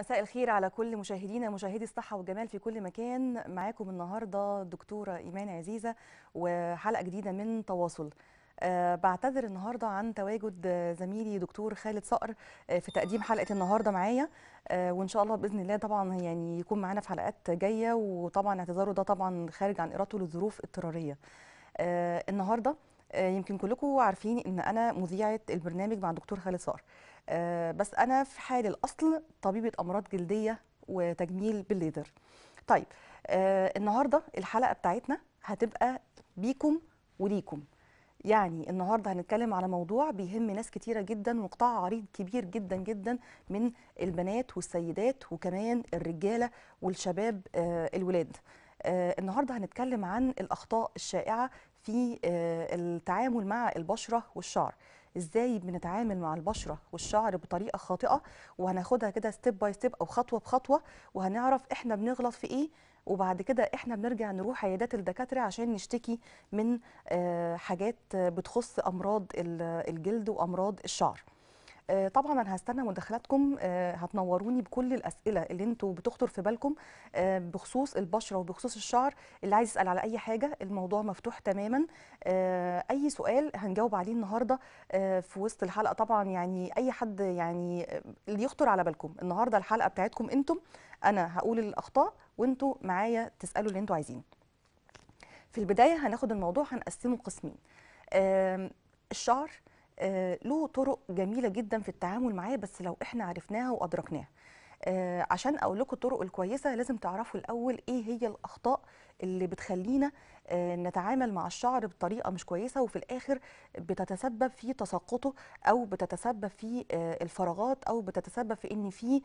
مساء الخير على كل مشاهدينا مشاهدي الصحة والجمال في كل مكان معاكم النهاردة دكتورة إيمان عزيزة وحلقة جديدة من تواصل آه، بعتذر النهارده عن تواجد زميلي دكتور خالد صقر آه، في تقديم حلقه النهارده معايا آه، وان شاء الله باذن الله طبعا يعني يكون معانا في حلقات جايه وطبعا اعتذاره ده طبعا خارج عن ارادته للظروف اضطراريه. النهارده يمكن كلكم عارفين ان انا مذيعه البرنامج مع دكتور خالد صقر. آه، بس انا في حال الاصل طبيبه امراض جلديه وتجميل بالليزر طيب آه، النهارده الحلقه بتاعتنا هتبقى بيكم وليكم يعني النهارده هنتكلم على موضوع بيهم ناس كتيره جدا وقطاع عريض كبير جدا جدا من البنات والسيدات وكمان الرجاله والشباب آه، الولاد النهارده هنتكلم عن الاخطاء الشائعه في التعامل مع البشره والشعر ازاي بنتعامل مع البشره والشعر بطريقه خاطئه وهناخدها كده ستيب باي ستيب او خطوه بخطوه وهنعرف احنا بنغلط في ايه وبعد كده احنا بنرجع نروح عيادات الدكاتره عشان نشتكي من آه، حاجات بتخص امراض الجلد وامراض الشعر آه، طبعا انا هستنى مداخلاتكم آه، هتنوروني بكل الاسئله اللي انتوا بتخطر في بالكم آه، بخصوص البشره وبخصوص الشعر اللي عايز يسال على اي حاجه الموضوع مفتوح تماما اي سؤال هنجاوب عليه النهارده في وسط الحلقه طبعا يعني اي حد يعني اللي يخطر على بالكم النهارده الحلقه بتاعتكم انتم انا هقول الاخطاء وانتوا معايا تسالوا اللي انتوا عايزينه في البدايه هناخد الموضوع هنقسمه قسمين الشعر آه، له طرق جميله جدا في التعامل معاه بس لو احنا عرفناها وادركناها آه، عشان اقول لكم الطرق الكويسه لازم تعرفوا الاول ايه هي الاخطاء اللي بتخلينا آه، نتعامل مع الشعر بطريقه مش كويسه وفي الاخر بتتسبب في تساقطه او بتتسبب في الفراغات او بتتسبب في ان في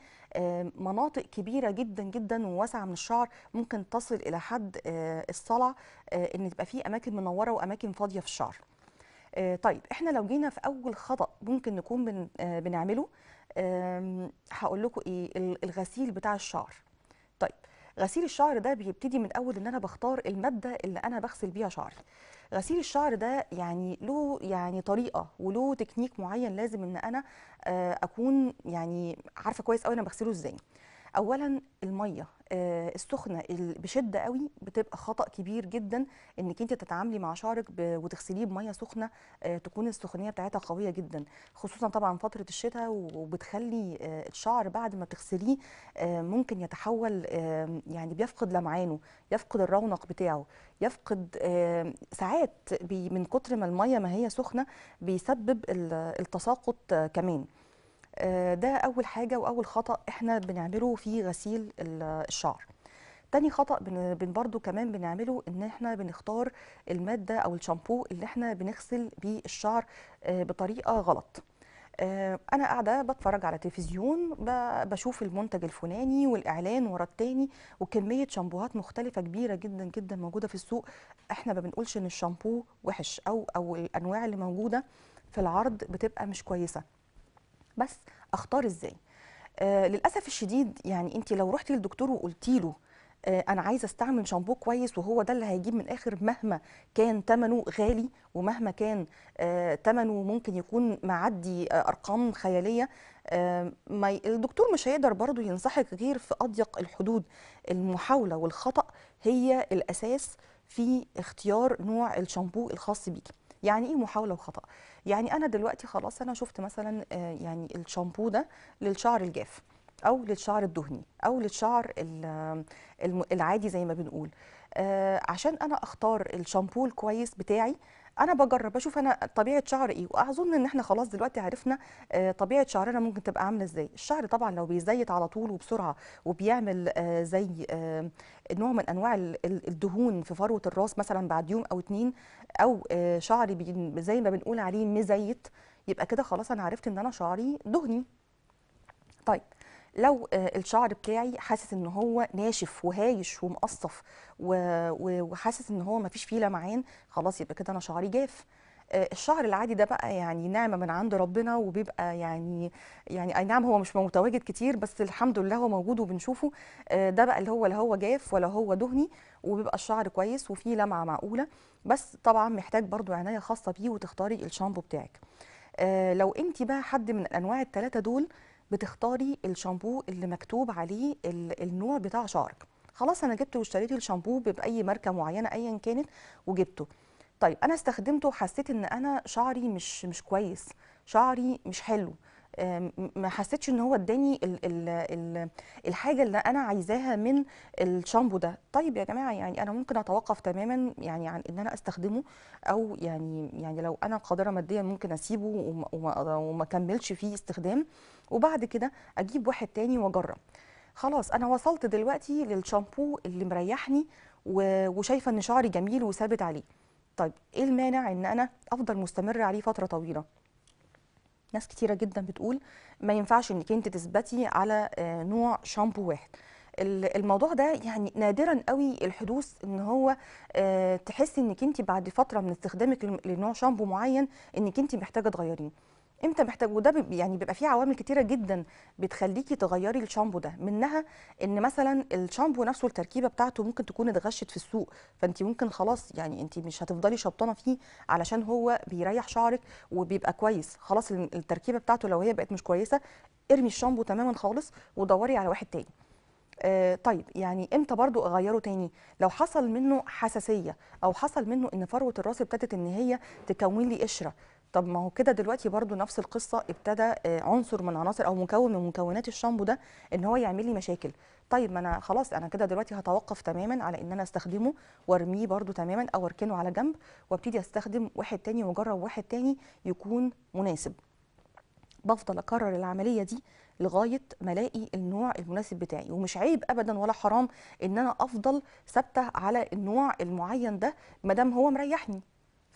مناطق كبيره جدا جدا وواسعه من الشعر ممكن تصل الى حد الصلع ان تبقى في اماكن منوره واماكن فاضيه في الشعر آه، طيب احنا لو جينا في اول خطا ممكن نكون بن آه، بنعمله هقول لكم ايه الغسيل بتاع الشعر طيب غسيل الشعر ده بيبتدي من اول ان انا بختار الماده اللي انا بغسل بيها شعري غسيل الشعر ده يعني له يعني طريقه وله تكنيك معين لازم ان انا آه، اكون يعني عارفه كويس قوي انا بغسله ازاي اولا الميه آه، السخنه بشده قوي بتبقى خطا كبير جدا انك انت تتعاملي مع شعرك وتغسليه بميه سخنه آه، تكون السخونيه بتاعتها قويه جدا خصوصا طبعا فتره الشتاء وبتخلي آه، الشعر بعد ما تغسليه ممكن يتحول يعني بيفقد لمعانه يفقد الرونق بتاعه يفقد ساعات من كتر ما الميه ما هي سخنه بيسبب التساقط كمان آه، ده اول حاجه واول خطا احنا بنعمله في غسيل الشعر تاني خطا بن برضو كمان بنعمله ان احنا بنختار الماده او الشامبو اللي احنا بنغسل بيه الشعر آه، بطريقه غلط آه، انا قاعده بتفرج على تلفزيون بشوف المنتج الفلاني والاعلان ورا التاني وكميه شامبوهات مختلفه كبيره جدا جدا موجوده في السوق احنا ما بنقولش ان الشامبو وحش او او الانواع اللي موجوده في العرض بتبقى مش كويسه بس اختار ازاي آه للاسف الشديد يعني انت لو رحتي للدكتور وقلتي له آه، انا عايزه استعمل شامبو كويس وهو ده اللي هيجيب من الاخر مهما كان ثمنه غالي ومهما كان ثمنه آه، ممكن يكون معدي آه، ارقام خياليه ما الدكتور مش هيقدر برضه ينصحك غير في اضيق الحدود المحاوله والخطا هي الاساس في اختيار نوع الشامبو الخاص بيكي يعني ايه محاوله وخطا يعني انا دلوقتي خلاص انا شفت مثلا آه، يعني الشامبو ده للشعر الجاف او للشعر الدهني او للشعر آه، العادي زي ما بنقول آه، عشان انا اختار الشامبو الكويس بتاعي انا بجرب اشوف انا طبيعه شعر ايه واظن ان احنا خلاص دلوقتي عرفنا آه، طبيعه شعرنا ممكن تبقى عامله ازاي الشعر طبعا لو بيزيت على طول وبسرعه وبيعمل آه، زي آه، نوع من انواع الدهون في فروه الراس مثلا بعد يوم او اتنين او شعري زي ما بنقول عليه مزيت يبقى كده خلاص انا عرفت ان انا شعري دهني طيب لو آه، الشعر بتاعي حاسس ان هو ناشف وهايش ومقصف وحاسس ان هو مفيش فيه لمعان خلاص يبقى كده انا شعري جاف آه، الشعر العادي ده بقى يعني نعمه من عند ربنا وبيبقى يعني يعني اي نعم هو مش متواجد كتير بس الحمد لله هو موجود وبنشوفه آه، ده بقى اللي هو لا هو جاف ولا هو دهني وبيبقى الشعر كويس وفيه لمعه معقوله بس طبعا محتاج برضو عنايه خاصه بيه وتختاري الشامبو بتاعك لو انت بقى حد من الانواع الثلاثه دول بتختاري الشامبو اللي مكتوب عليه النوع بتاع شعرك خلاص انا جبت واشتريت الشامبو باي ماركه معينه ايا كانت وجبته طيب انا استخدمته وحسيت ان انا شعري مش مش كويس شعري مش حلو ما حسيتش ان هو اداني الحاجه اللي انا عايزاها من الشامبو ده طيب يا جماعه يعني انا ممكن اتوقف تماما يعني عن ان انا استخدمه او يعني يعني لو انا قادره ماديا ممكن اسيبه وما, وما, وما اكملش فيه استخدام وبعد كده اجيب واحد تاني واجرب خلاص انا وصلت دلوقتي للشامبو اللي مريحني وشايفه ان شعري جميل وثابت عليه طيب ايه المانع ان انا افضل مستمره عليه فتره طويله ناس كتيره جدا بتقول ما ينفعش انك انت تثبتي على آه، نوع شامبو واحد الموضوع ده يعني نادرا قوي الحدوث ان هو آه، تحسي انك انت بعد فتره من استخدامك لنوع شامبو معين انك انت محتاجه تغيريه امتى محتاج وده يعني بيبقى فيه عوامل كتيره جدا بتخليكي تغيري الشامبو ده منها ان مثلا الشامبو نفسه التركيبه بتاعته ممكن تكون اتغشت في السوق فانت ممكن خلاص يعني انت مش هتفضلي شبطانه فيه علشان هو بيريح شعرك وبيبقى كويس خلاص التركيبه بتاعته لو هي بقت مش كويسه ارمي الشامبو تماما خالص ودوري على واحد تاني آه طيب يعني امتى برضو اغيره تاني لو حصل منه حساسيه او حصل منه ان فروه الراس ابتدت ان هي تكون لي قشره طب ما هو كده دلوقتي برضو نفس القصه ابتدى آه، عنصر من عناصر او مكون من مكونات الشامبو ده ان هو يعمل لي مشاكل طيب ما انا خلاص انا كده دلوقتي هتوقف تماما على ان انا استخدمه وارميه برضو تماما او اركنه على جنب وابتدي استخدم واحد تاني واجرب واحد تاني يكون مناسب بفضل اكرر العمليه دي لغايه ما الاقي النوع المناسب بتاعي ومش عيب ابدا ولا حرام ان انا افضل ثابته على النوع المعين ده ما دام هو مريحني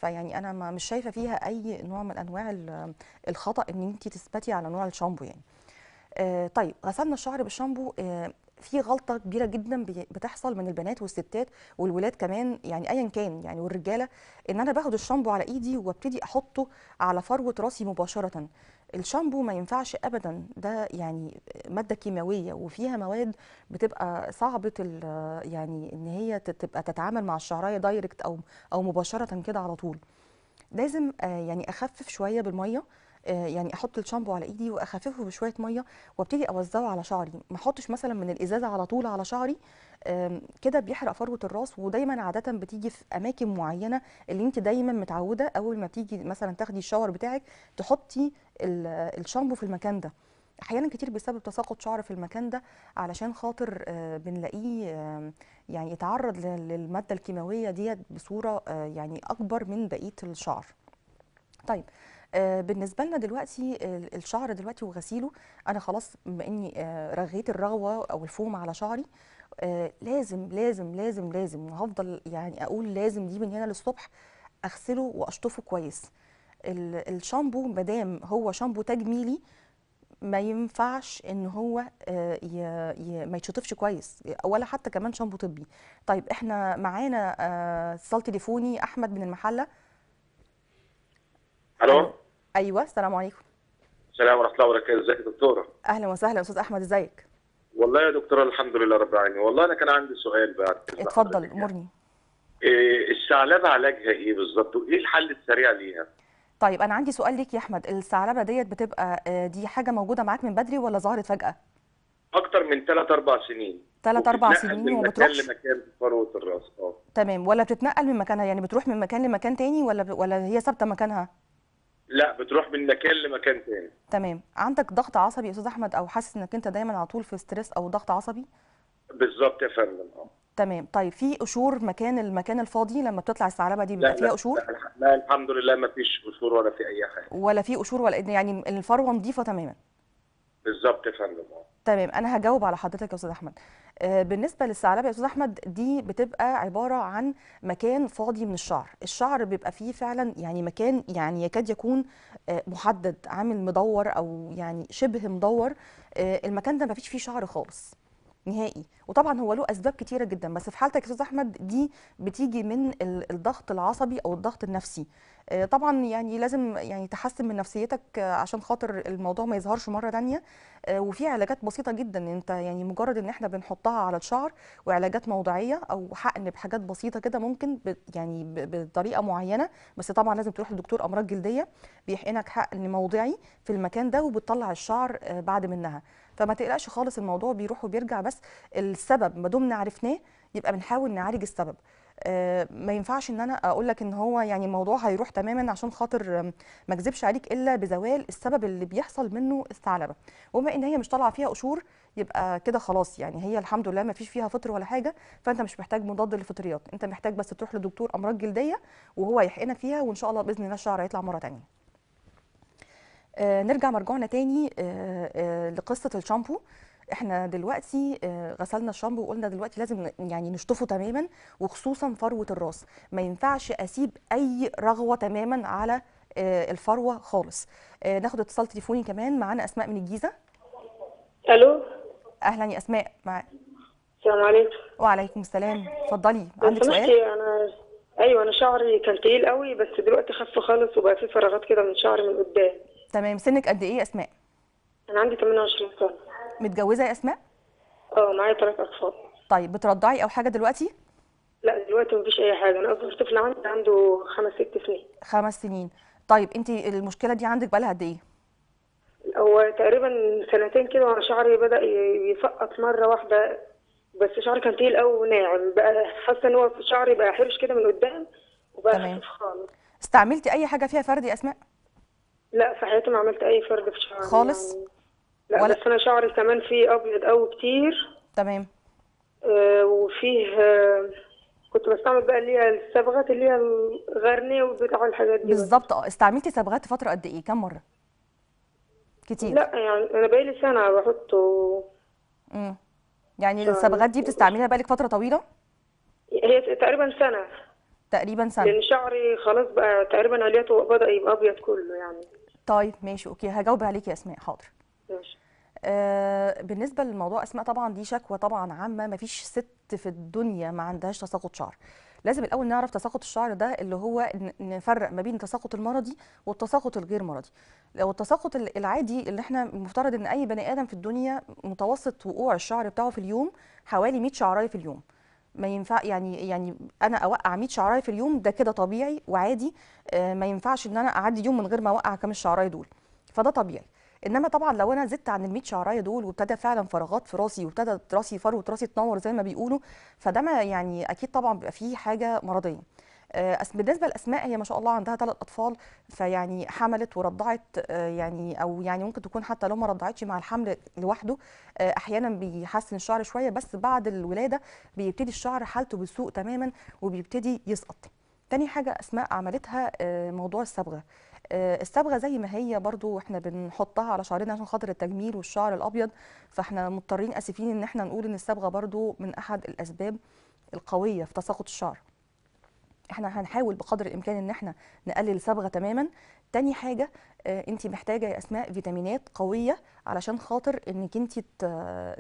فيعني انا ما مش شايفه فيها اي نوع من انواع الخطا ان انت تثبتي على نوع الشامبو يعني آه طيب غسلنا الشعر بالشامبو آه في غلطه كبيره جدا بتحصل من البنات والستات والولاد كمان يعني ايا كان يعني والرجاله ان انا باخد الشامبو على ايدي وابتدي احطه على فروه راسي مباشره الشامبو ما ينفعش ابدا ده يعني ماده كيماويه وفيها مواد بتبقى صعبه يعني ان هي تبقى تتعامل مع الشعرايه دايركت او او مباشره كده على طول لازم آه، يعني اخفف شويه بالميه آه، يعني احط الشامبو على ايدي واخففه بشويه ميه وابتدي اوزعه على شعري ما احطش مثلا من الازازه على طول على شعري كده بيحرق فروه الراس ودايما عاده بتيجي في اماكن معينه اللي انت دايما متعوده اول ما بتيجي مثلا تاخدي الشاور بتاعك تحطي الشامبو في المكان ده احيانا كتير بسبب تساقط شعر في المكان ده علشان خاطر آه، بنلاقيه يعني يتعرض للماده الكيماويه ديت بصوره آه، يعني اكبر من بقيه الشعر طيب آه، بالنسبه لنا دلوقتي الشعر دلوقتي وغسيله انا خلاص بما اني آه، رغيت الرغوه او الفوم على شعري آه، لازم لازم لازم لازم وهفضل يعني اقول لازم دي من هنا للصبح اغسله واشطفه كويس الشامبو ما دام هو شامبو تجميلي ما ينفعش ان هو ما يتشطفش كويس ولا حتى كمان شامبو طبي طيب احنا معانا اتصال تليفوني احمد من المحله الو ايوه السلام عليكم السلام ورحمه الله وبركاته ازيك يا دكتوره اهلا وسهلا استاذ احمد ازيك والله يا دكتوره الحمد لله رب العالمين والله انا كان عندي سؤال بقى اتفضل يعني. امرني إيه الثعلبه علاجها ايه بالظبط وايه الحل السريع ليها طيب انا عندي سؤال ليك يا احمد الثعلبه ديت بتبقى آه، دي حاجه موجوده معاك من بدري ولا ظهرت فجاه اكتر من 3 4 سنين 3 4 سنين بتروحش من مكان لمكان فروه الراس اه تمام ولا بتتنقل من مكانها يعني بتروح من مكان لمكان تاني ولا ب... ولا هي ثابته مكانها لا بتروح من مكان لمكان تاني تمام عندك ضغط عصبي يا استاذ احمد او حاسس انك انت دايما على طول في ستريس او ضغط عصبي بالظبط يا فندم اه تمام طيب في قشور مكان المكان الفاضي لما بتطلع الثعلبه دي بيبقى فيها قشور لا, لا الحمد لله ما فيش قشور ولا في اي حاجه ولا في قشور ولا يعني الفروه نظيفه تماما بالظبط يا فندم آه. تمام انا هجاوب على حضرتك يا استاذ احمد آه، بالنسبه للثعلبه يا استاذ احمد دي بتبقى عباره عن مكان فاضي من الشعر الشعر بيبقى فيه فعلا يعني مكان يعني يكاد يكون آه، محدد عامل مدور او يعني شبه مدور آه، المكان ده ما فيش فيه شعر خالص نهائي وطبعا هو له اسباب كتيره جدا بس في حالتك يا استاذ احمد دي بتيجي من الضغط العصبي او الضغط النفسي آه، طبعا يعني لازم يعني تحسن من نفسيتك آه، عشان خاطر الموضوع ما يظهرش مره ثانيه آه، وفي علاجات بسيطه جدا انت يعني مجرد ان احنا بنحطها على الشعر وعلاجات موضعيه او حقن بحاجات بسيطه كده ممكن يعني بطريقه معينه بس طبعا لازم تروح لدكتور امراض جلديه بيحقنك حقن موضعي في المكان ده وبتطلع الشعر بعد منها فما تقلقش خالص الموضوع بيروح وبيرجع بس السبب ما دمنا عرفناه يبقى بنحاول نعالج السبب آه، ما ينفعش ان انا اقول لك ان هو يعني الموضوع هيروح تماما عشان خاطر ما اكذبش عليك الا بزوال السبب اللي بيحصل منه الثعلبه وما ان هي مش طالعه فيها قشور يبقى كده خلاص يعني هي الحمد لله ما فيش فيها فطر ولا حاجه فانت مش محتاج مضاد للفطريات انت محتاج بس تروح لدكتور امراض جلديه وهو يحقنك فيها وان شاء الله باذن الله الشعر هيطلع مره ثانيه آه، نرجع مرجعنا تاني آه، آه، لقصه الشامبو احنا دلوقتي غسلنا الشامبو وقلنا دلوقتي لازم يعني نشطفه تماما وخصوصا فروه الراس ما ينفعش اسيب اي رغوه تماما على الفروه خالص ناخد اتصال تليفوني كمان معانا اسماء من الجيزه الو اهلا يا اسماء مع السلام عليكم وعليكم السلام اتفضلي عندك سؤال انا ايوه انا شعري كان تقيل قوي بس دلوقتي خف خالص وبقى في فراغات كده من شعري من قدام تمام سنك قد ايه يا اسماء انا عندي 28 سنه متجوزه يا اسماء اه معايا ثلاث اطفال طيب بترضعي او حاجه دلوقتي لا دلوقتي مفيش اي حاجه انا اصغر طفل عندي عنده خمس ست سنين خمس سنين طيب انت المشكله دي عندك بقى لها قد ايه هو تقريبا سنتين كده وانا شعري بدا يسقط مره واحده بس شعري كان تقيل قوي وناعم بقى حاسه ان هو شعري بقى حرش كده من قدام وبقى خفيف خالص استعملتي اي حاجه فيها فردي اسماء لا في حياتي ما عملت اي فرد في شعري خالص يعني. لا ولا... بس انا شعري كمان فيه ابيض قوي كتير تمام آه وفيه آه كنت بستعمل بقى اللي هي الصبغات اللي هي الغرنيه وبتاع والحاجات دي بالظبط اه استعملتي صبغات فتره قد ايه كم مره كتير لا يعني انا بقالي سنه بحطه امم يعني الصبغات دي بتستعمليها بقالك فتره طويله هي تقريبا سنه تقريبا سنه لان شعري خلاص بقى تقريبا عليته بدا يبقى ابيض كله يعني طيب ماشي اوكي هجاوب عليك يا اسماء حاضر ماشي آه بالنسبه للموضوع اسماء طبعا دي شكوى طبعا عامه ما فيش ست في الدنيا ما عندهاش تساقط شعر لازم الاول نعرف تساقط الشعر ده اللي هو نفرق ما بين التساقط المرضي والتساقط الغير مرضي لو التساقط العادي اللي احنا المفترض ان اي بني ادم في الدنيا متوسط وقوع الشعر بتاعه في اليوم حوالي 100 شعرايه في اليوم ما ينفع يعني يعني انا اوقع 100 شعرايه في اليوم ده كده طبيعي وعادي آه، ما ينفعش ان انا اعدي يوم من غير ما اوقع كام الشعرايه دول فده طبيعي انما طبعا لو انا زدت عن ال 100 شعرايه دول وابتدى فعلا فراغات في راسي وابتدى راسي يفر راسي تنور زي ما بيقولوا فده ما يعني اكيد طبعا بيبقى فيه حاجه مرضيه آه، بالنسبه لاسماء هي ما شاء الله عندها ثلاث اطفال فيعني حملت ورضعت آه، يعني او يعني ممكن تكون حتى لو ما رضعتش مع الحمل لوحده آه، احيانا بيحسن الشعر شويه بس بعد الولاده بيبتدي الشعر حالته بتسوء تماما وبيبتدي يسقط تاني حاجه اسماء عملتها موضوع الصبغه الصبغه زي ما هي برضو احنا بنحطها على شعرنا عشان خاطر التجميل والشعر الابيض فاحنا مضطرين اسفين ان احنا نقول ان الصبغه برضو من احد الاسباب القويه في تساقط الشعر احنا هنحاول بقدر الامكان ان احنا نقلل الصبغه تماما تاني حاجه آه، انت محتاجه يا اسماء فيتامينات قويه علشان خاطر انك انت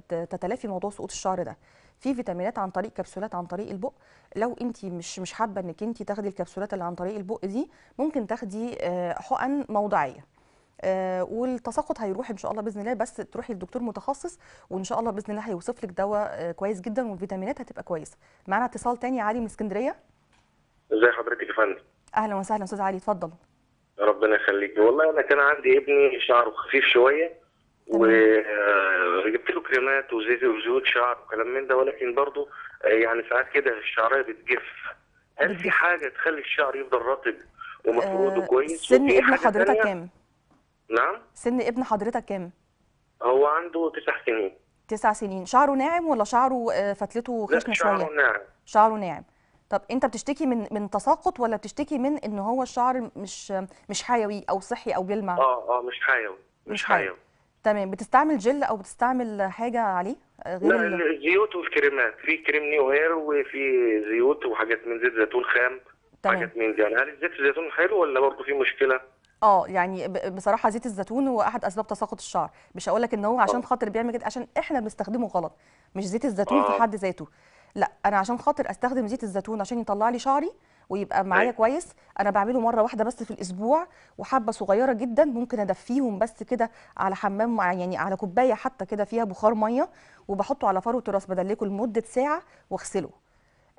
تتلافي موضوع سقوط الشعر ده في فيتامينات عن طريق كبسولات عن طريق البق لو انت مش مش حابه انك انت تاخدي الكبسولات اللي عن طريق البق دي ممكن تاخدي آه، حقن موضعيه آه، والتساقط هيروح ان شاء الله باذن الله بس تروحي لدكتور متخصص وان شاء الله باذن الله هيوصف لك دواء كويس جدا والفيتامينات هتبقى كويسه معانا اتصال تاني علي من اسكندريه ازي حضرتك يا فندم اهلا وسهلا استاذ علي اتفضل ربنا يخليك والله انا كان عندي ابني شعره خفيف شويه وجبت له كريمات وزيت وزيوت شعر وكلام من ده ولكن برضه آه، يعني ساعات كده الشعريه بتجف هل في حاجه تخلي الشعر يفضل رطب ومفروض أه كويس سن ابن حضرتك كام؟ نعم سن ابن حضرتك كام؟ هو عنده تسع سنين تسع سنين شعره ناعم ولا شعره آه، فتلته خشنه شويه؟ شعره ناعم شعره ناعم طب انت بتشتكي من من تساقط ولا بتشتكي من ان هو الشعر مش مش حيوي او صحي او بيلمع اه اه مش حيوي مش, حيوي. تمام بتستعمل جل او بتستعمل حاجه عليه آه، غير لا الزيوت والكريمات في كريم نيو هير وفي زيوت وحاجات من زيت زيتون خام تمام. حاجات من دي يعني هل زيت الزيتون حلو ولا برضه في مشكله اه يعني بصراحه زيت الزيتون هو احد اسباب تساقط الشعر مش هقول لك ان هو عشان اه. خاطر بيعمل كده عشان احنا بنستخدمه غلط مش زيت الزيتون في اه. حد ذاته لا انا عشان خاطر استخدم زيت الزيتون عشان يطلع لي شعري ويبقى معايا أيوة. كويس انا بعمله مره واحده بس في الاسبوع وحبه صغيره جدا ممكن ادفيهم بس كده على حمام يعني على كوبايه حتى كده فيها بخار ميه وبحطه على فروه الراس بدلكه لمده ساعه واغسله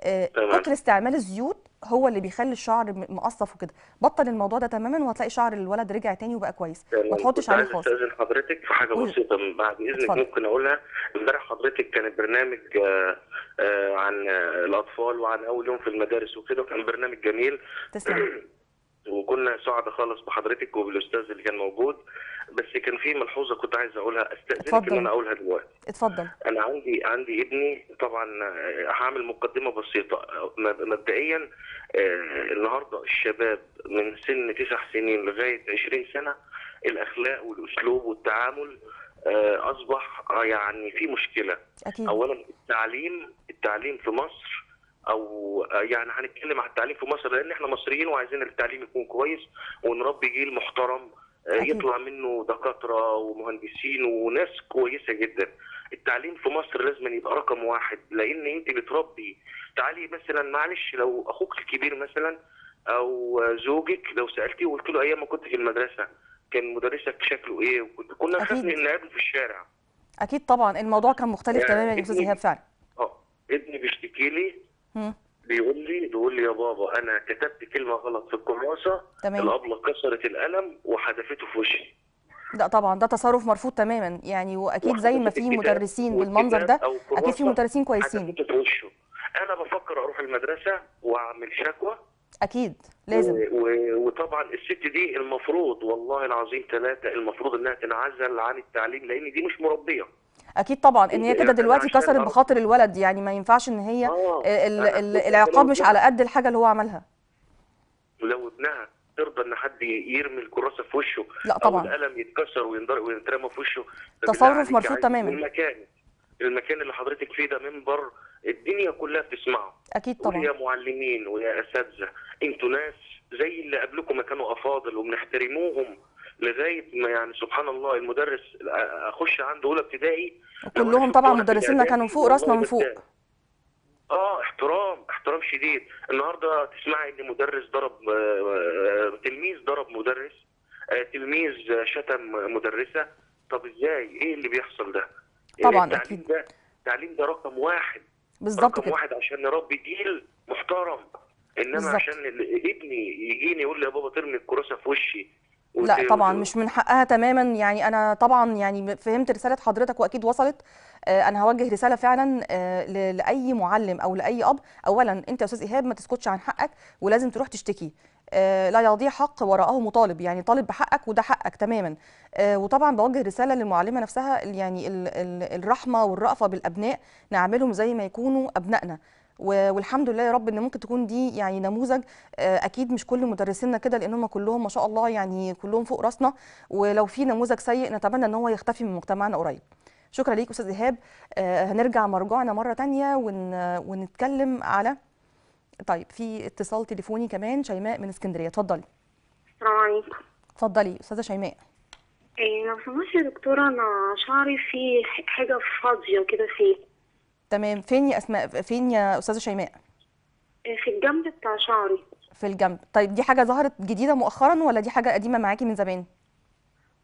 آه كتر استعمال الزيوت هو اللي بيخلي الشعر مقصف وكده بطل الموضوع ده تماما وهتلاقي شعر الولد رجع تاني وبقى كويس ما تحطش عليه خالص استاذن حضرتك في حاجه بسيطه بعد اذنك اتفضل. ممكن اقولها امبارح حضرتك كان برنامج آه، آه، عن الاطفال وعن اول يوم في المدارس وكده كان برنامج جميل تسلم وكنا سعداء خالص بحضرتك وبالاستاذ اللي كان موجود بس كان في ملحوظه كنت عايز اقولها استاذنك ان انا اقولها دلوقتي اتفضل انا عندي عندي ابني طبعا هعمل مقدمه بسيطه مبدئيا آه، النهارده الشباب من سن تسع سنين لغايه 20 سنه الاخلاق والاسلوب والتعامل آه، اصبح يعني في مشكله أكيد. اولا التعليم التعليم في مصر او آه، يعني هنتكلم على التعليم في مصر لان احنا مصريين وعايزين التعليم يكون كويس ونربي جيل محترم آه، يطلع منه دكاتره ومهندسين وناس كويسه جدا التعليم في مصر لازم يبقى رقم واحد لان انت بتربي تعالي مثلا معلش لو اخوك الكبير مثلا او زوجك لو سالتيه وقلت له ايام ما كنت في المدرسه كان مدرسك شكله ايه وكنت كنا خايفين نقابله في الشارع اكيد طبعا الموضوع كان مختلف يعني تماما يا استاذ ايهاب فعلا اه ابني بيشتكي لي بيقول لي بيقول لي يا بابا انا كتبت كلمه غلط في الكراسه تمام الابله كسرت القلم وحدفته في وشي لا طبعا ده تصرف مرفوض تماما يعني واكيد زي ما في مدرسين بالمنظر ده اكيد في مدرسين كويسين في وشه انا بفكر اروح المدرسه واعمل شكوى اكيد لازم وطبعا الست دي المفروض والله العظيم ثلاثه المفروض انها تنعزل عن التعليم لان دي مش مربيه اكيد طبعا ان هي يعني كده دلوقتي كسرت بخاطر الولد يعني ما ينفعش ان هي آه. آه، العقاب مش على قد الحاجه اللي هو عملها ولو ابنها ترضى ان حد يرمي الكراسه في وشه لا طبعا او القلم يتكسر ويترمى في وشه تصرف مرفوض تماما المكان المكان اللي حضرتك فيه ده منبر الدنيا كلها بتسمعه اكيد طبعا ويا معلمين ويا اساتذه انتوا ناس زي اللي قبلكم ما كانوا افاضل وبنحترموهم لغايه ما يعني سبحان الله المدرس اخش عنده اولى ابتدائي كلهم طبعا مدرسينا يعني كانوا فوق راسنا من فوق اه احترام احترام شديد النهارده تسمعي ان مدرس ضرب آه، آه، تلميذ ضرب مدرس آه، تلميذ شتم مدرسه طب ازاي ايه اللي بيحصل ده يعني طبعا التعليم اكيد ده التعليم ده رقم واحد بالظبط رقم كده. واحد عشان نربي جيل محترم انما بالزبط. عشان ابني يجيني يقول لي يا بابا ترمي الكراسه في وشي لا إيه، طبعا مش إيه. من حقها تماما يعني انا طبعا يعني فهمت رساله حضرتك واكيد وصلت آه، انا هوجه رساله فعلا آه، لاي معلم او لاي اب اولا انت يا استاذ ايهاب ما تسكتش عن حقك ولازم تروح تشتكي آه، لا يضيع حق وراءه مطالب يعني طالب بحقك وده حقك تماما وطبعا بوجه رساله للمعلمه نفسها يعني الرحمه والرأفه بالابناء نعملهم زي ما يكونوا ابنائنا والحمد لله يا رب ان ممكن تكون دي يعني نموذج آه، اكيد مش كل مدرسينا كده لان هم كلهم ما شاء الله يعني كلهم فوق راسنا ولو في نموذج سيء نتمنى ان هو يختفي من مجتمعنا قريب شكرا ليك استاذ ايهاب آه، هنرجع مرجعنا مره تانية ون... ونتكلم على طيب في اتصال تليفوني كمان شيماء من اسكندريه اتفضلي السلام عليكم اتفضلي استاذه شيماء ايه لو سمحتي يا دكتوره انا شعري فيه حاجه فاضيه كده فيه تمام فين يا اسماء فين يا استاذه شيماء آه، في الجنب بتاع شعري في الجنب طيب دي حاجه ظهرت جديده مؤخرا ولا دي حاجه قديمه معاكي من زمان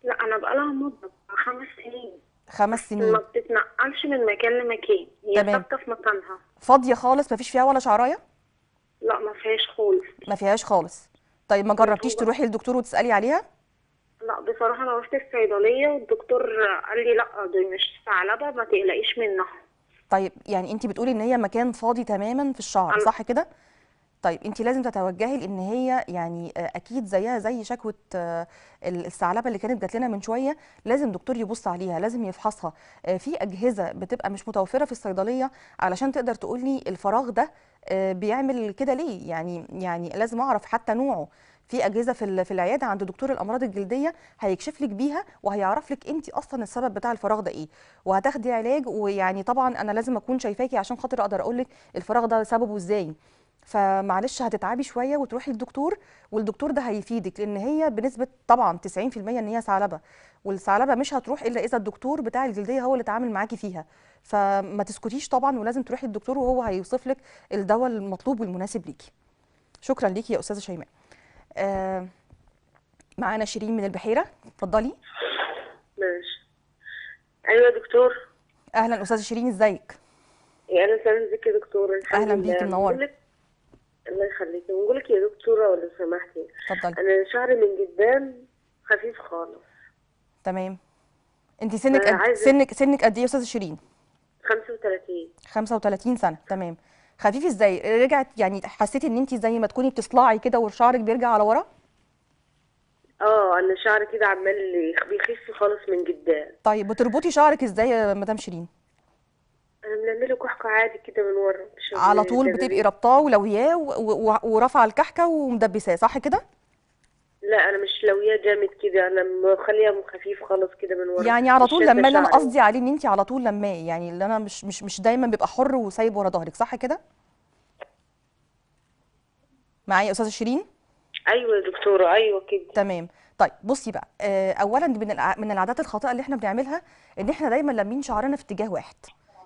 لا انا بقى لها مده خمس سنين خمس سنين ما بتتنقلش من مكان لمكان هي ثابته في مكانها فاضيه خالص مفيش فيها ولا شعرايه لا ما فيهاش خالص ما فيهاش خالص طيب ما جربتيش تروحي للدكتور وتسالي عليها لا بصراحه انا رحت الصيدليه والدكتور قال لي لا دي مش ثعلبه ما تقلقيش منها طيب يعني انت بتقولي ان هي مكان فاضي تماما في الشعر صح كده طيب انت لازم تتوجهي لان هي يعني آه، اكيد زيها زي شكوه آه، الثعلبه اللي كانت جات لنا من شويه لازم دكتور يبص عليها لازم يفحصها آه، في اجهزه بتبقى مش متوفره في الصيدليه علشان تقدر تقول لي الفراغ ده بيعمل كده ليه يعني يعني لازم اعرف حتى نوعه في اجهزه في في العياده عند دكتور الامراض الجلديه هيكشف لك بيها وهيعرف لك انت اصلا السبب بتاع الفراغ ده ايه وهتاخدي علاج ويعني طبعا انا لازم اكون شايفاكي عشان خاطر اقدر اقول لك الفراغ ده سببه ازاي فمعلش هتتعبي شويه وتروحي للدكتور والدكتور ده هيفيدك لان هي بنسبه طبعا 90% ان هي ثعلبه والثعلبه مش هتروح الا اذا الدكتور بتاع الجلديه هو اللي اتعامل معاكي فيها فما تسكتيش طبعا ولازم تروحي للدكتور وهو هيوصف لك الدواء المطلوب والمناسب ليكي شكرا ليكي يا استاذه شيماء آه، معانا شيرين من البحيره اتفضلي ماشي ايوه يا دكتور اهلا استاذه شيرين ازيك يا اهلا وسهلا بيك يا دكتور اهلا بيك منور الله يخليكي بقول لك يا دكتوره لو سمحتي اتفضلي انا شعري من قدام خفيف خالص تمام انت سنك قد... سنك سنك قد ايه يا استاذه شيرين 35 35 سنه تمام خفيف ازاي رجعت يعني حسيتي ان انت زي ما تكوني بتصلعي كده وشعرك بيرجع على ورا اه انا شعري كده عمال بيخف خالص من جدا طيب بتربطي شعرك ازاي يا مدام شيرين انا بنعمله كحكه عادي كده من ورا على طول بتبقي رابطاه ولوياه ورافعه الكحكه ومدبساه صح كده لا انا مش لوياه جامد كده انا مخليها خفيف خالص كده من ورا يعني على طول لما اللي انا قصدي عليه ان انت على طول لماه يعني اللي انا مش مش مش دايما بيبقى حر وسايب ورا ظهرك صح كده؟ معايا يا استاذه شيرين؟ ايوه يا دكتوره ايوه كده تمام طيب بصي بقى آه، اولا من من العادات الخاطئه اللي احنا بنعملها ان احنا دايما لامين شعرنا في اتجاه واحد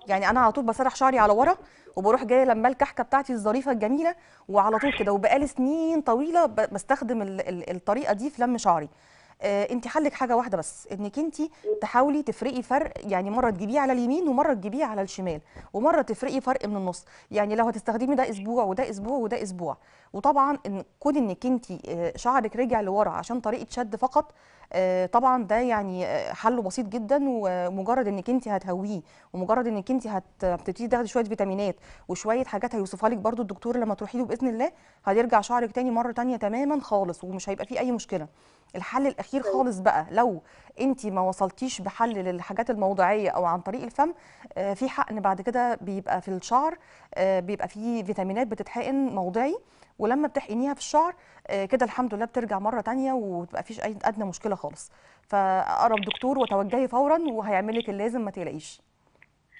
يعني انا على طول بسرح شعري على ورا وبروح جايه لما الكحكه بتاعتي الظريفه الجميله وعلى طول كده وبقالي سنين طويله بستخدم الطريقه دي في لم شعري آه، انت حلك حاجه واحده بس انك انت تحاولي تفرقي فرق يعني مره تجيبيه على اليمين ومره تجيبيه على الشمال ومره تفرقي فرق من النص يعني لو هتستخدمي ده اسبوع وده اسبوع وده اسبوع وطبعا ان كون انك انت آه، شعرك رجع لورا عشان طريقه شد فقط آه، طبعا ده يعني حله بسيط جدا ومجرد انك انت هتهويه ومجرد انك انت هتبتدي تاخدي شويه فيتامينات وشويه حاجات هيوصفها لك برده الدكتور لما تروحي له باذن الله هيرجع شعرك تاني مره تانيه تماما خالص ومش هيبقى فيه اي مشكله الحل الاخير طيب. خالص بقى لو انت ما وصلتيش بحل للحاجات الموضعيه او عن طريق الفم آه، في حقن بعد كده بيبقى في الشعر آه، بيبقى فيه فيتامينات بتتحقن موضعي ولما بتحقنيها في الشعر آه، كده الحمد لله بترجع مره تانية وتبقى فيش اي ادنى مشكله خالص فاقرب دكتور وتوجهي فورا وهيعمل لك اللازم ما تقلقيش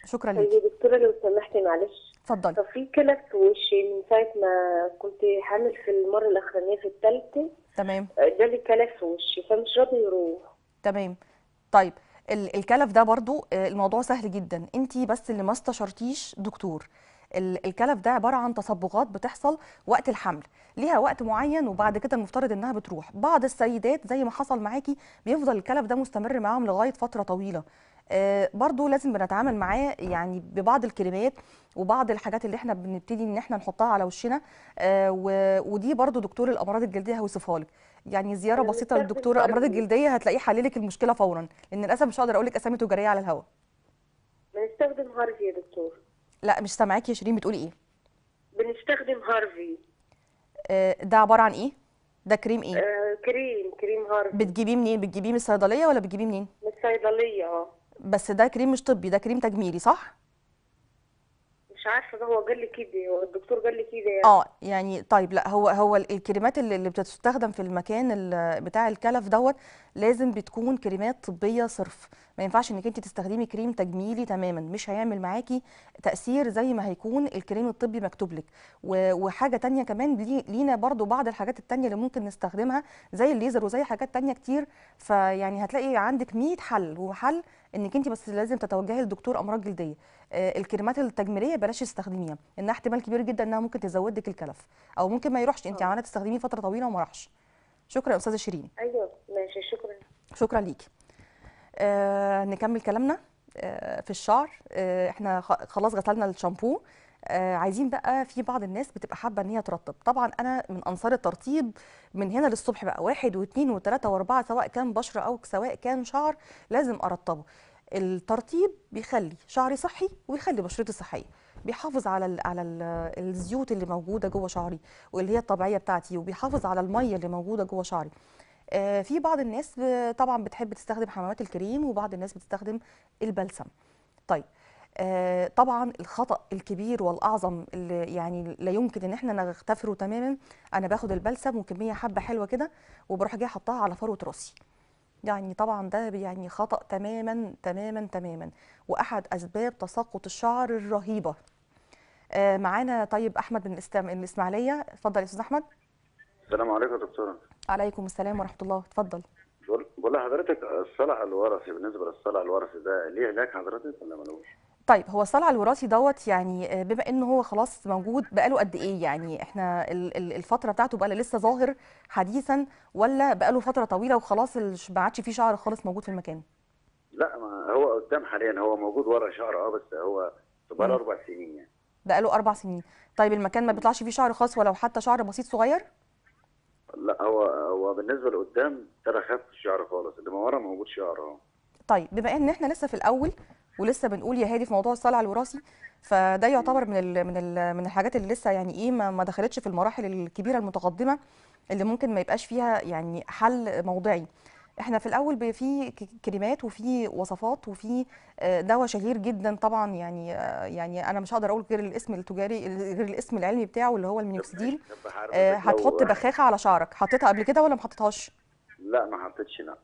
شكرا لك طيب دكتوره لو سمحتي معلش اتفضلي طب في كلك في وشي من ساعه ما كنت حامل في المره الاخرانيه في الثالثه تمام ده اللي في وشي فمش راضي يروح تمام طيب الكلف ده برضو آه، الموضوع سهل جدا انت بس اللي ما استشرتيش دكتور الكلف ده عباره عن تصبغات بتحصل وقت الحمل ليها وقت معين وبعد كده المفترض انها بتروح بعض السيدات زي ما حصل معاكي بيفضل الكلف ده مستمر معاهم لغايه فتره طويله آه، برضو لازم بنتعامل معاه يعني ببعض الكريمات وبعض الحاجات اللي احنا بنبتدي ان احنا نحطها على وشنا آه، ودي برضو دكتور الامراض الجلديه هيوصفها لك يعني زياره بسيطه للدكتور الامراض الجلديه هتلاقيه حلل لك المشكله فورا لان للاسف مش هقدر اقول لك اسامي تجاريه على الهواء بنستخدم هارفي يا دكتور لا مش سامعاكي يا شيرين بتقولي ايه بنستخدم هارفي آه، ده عباره عن ايه ده كريم ايه كريم كريم هارفي بتجيبيه منين بتجيبيه من الصيدليه ولا بتجيبيه منين من الصيدليه اه بس ده كريم مش طبي ده كريم تجميلي صح مش عارفه ده هو قال لي كده هو الدكتور قال لي كده يعني اه يعني طيب لا هو هو الكريمات اللي بتستخدم في المكان بتاع الكلف دوت لازم بتكون كريمات طبيه صرف ما ينفعش انك انت تستخدمي كريم تجميلي تماما مش هيعمل معاكي تاثير زي ما هيكون الكريم الطبي مكتوب لك وحاجه تانية كمان لينا برضو بعض الحاجات التانية اللي ممكن نستخدمها زي الليزر وزي حاجات تانية كتير فيعني هتلاقي عندك 100 حل وحل انك انت بس لازم تتوجهي لدكتور امراض جلديه آه، الكريمات التجميليه بلاش تستخدميها انها احتمال كبير جدا انها ممكن تزودك الكلف او ممكن ما يروحش انت آه. عماله تستخدميه فتره طويله وما راحش شكرا يا استاذه شيرين ايوه ماشي شكرا شكرا ليكي آه نكمل كلامنا آه في الشعر آه احنا خلاص غسلنا الشامبو آه عايزين بقى في بعض الناس بتبقى حابه ان هي ترطب طبعا انا من انصار الترطيب من هنا للصبح بقى واحد واثنين وثلاثه واربعه سواء كان بشره او سواء كان شعر لازم ارطبه الترطيب بيخلي شعري صحي ويخلي بشرتي صحيه بيحافظ على الـ على الـ الزيوت اللي موجوده جوه شعري واللي هي الطبيعيه بتاعتي وبيحافظ على الميه اللي موجوده جوه شعري آه في بعض الناس طبعا بتحب تستخدم حمامات الكريم وبعض الناس بتستخدم البلسم طيب آه طبعا الخطا الكبير والاعظم اللي يعني لا يمكن ان احنا نغتفره تماما انا باخد البلسم وكميه حبه حلوه كده وبروح جايه احطها على فروه راسي يعني طبعا ده يعني خطأ تماما تماما تماما وأحد أسباب تساقط الشعر الرهيبة آه معانا طيب أحمد من الإسماعيلية اتفضل يا أستاذ أحمد السلام عليكم يا دكتورة عليكم السلام ورحمة الله اتفضل بقول لحضرتك الصلع الورثي بالنسبة للصلع الورثي ده ليه علاج حضرتك ولا ملوش؟ طيب هو الصلع الوراثي دوت يعني آه، بما ان هو خلاص موجود بقاله قد ايه يعني احنا الفتره بتاعته بقى لسه ظاهر حديثا ولا بقاله فتره طويله وخلاص ما عادش فيه شعر خالص موجود في المكان لا ما هو قدام حاليا هو موجود ورا شعر اه بس هو بقاله اربع سنين يعني بقاله اربع سنين طيب المكان ما بيطلعش فيه شعر خالص ولو حتى شعر بسيط صغير لا هو هو بالنسبه لقدام ترى خف الشعر خالص اللي ورا موجود شعر اه طيب بما ان احنا لسه في الاول ولسه بنقول يا هادي في موضوع الصلع الوراثي فده يعتبر من الـ من الـ من الحاجات اللي لسه يعني ايه ما دخلتش في المراحل الكبيره المتقدمه اللي ممكن ما يبقاش فيها يعني حل موضعي احنا في الاول في كلمات وفي وصفات وفي آه، دواء شهير جدا طبعا يعني آه، يعني انا مش هقدر اقول غير الاسم التجاري غير الاسم العلمي بتاعه اللي هو المينوكسيديل آه، هتحط بخاخه على شعرك حطيتها قبل كده ولا ما حطيتهاش لا ما حطيتش لا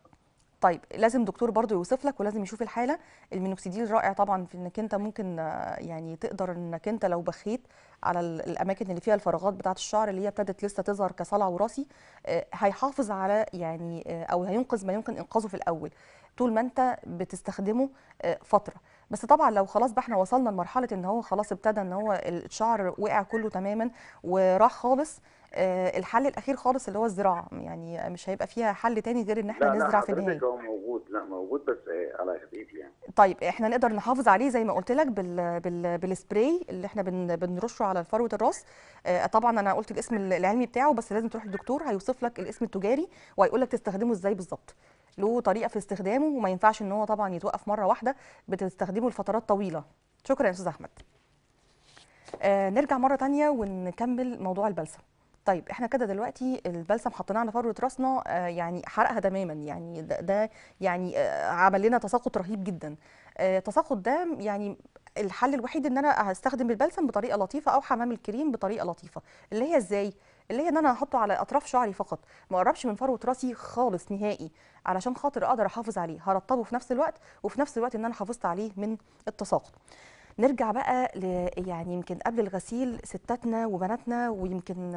طيب لازم دكتور برضو يوصف لك ولازم يشوف الحاله المينوكسيديل رائع طبعا في انك انت ممكن آه، يعني تقدر انك انت لو بخيت على الاماكن اللي فيها الفراغات بتاعه الشعر اللي هي ابتدت لسه تظهر كصلع وراثي آه، هيحافظ على يعني آه، او هينقذ ما يمكن انقاذه في الاول طول ما انت بتستخدمه فتره بس طبعا لو خلاص بقى احنا وصلنا لمرحله ان هو خلاص ابتدى ان هو الشعر وقع كله تماما وراح خالص آه، الحل الاخير خالص اللي هو الزراعه يعني مش هيبقى فيها حل تاني غير ان احنا نزرع في النهايه هو موجود لا موجود بس آه، على خفيف يعني طيب احنا نقدر نحافظ عليه زي ما قلت لك بال بال بالسبراي اللي احنا بن بنرشه على فروه الراس آه، طبعا انا قلت الاسم العلمي بتاعه بس لازم تروح للدكتور هيوصف لك الاسم التجاري وهيقول لك تستخدمه ازاي بالظبط له طريقه في استخدامه وما ينفعش ان هو طبعا يتوقف مره واحده بتستخدمه لفترات طويله شكرا يا استاذ احمد آه نرجع مره تانية ونكمل موضوع البلسم طيب احنا كده دلوقتي البلسم حطيناه على فروه راسنا آه يعني حرقها تماما يعني ده, يعني آه عمل لنا تساقط رهيب جدا آه التساقط ده يعني الحل الوحيد ان انا هستخدم البلسم بطريقه لطيفه او حمام الكريم بطريقه لطيفه اللي هي ازاي اللي هي ان انا احطه على اطراف شعري فقط ما اقربش من فروه راسي خالص نهائي علشان خاطر اقدر احافظ عليه هرطبه في نفس الوقت وفي نفس الوقت ان انا حافظت عليه من التساقط نرجع بقى ل يعني يمكن قبل الغسيل ستاتنا وبناتنا ويمكن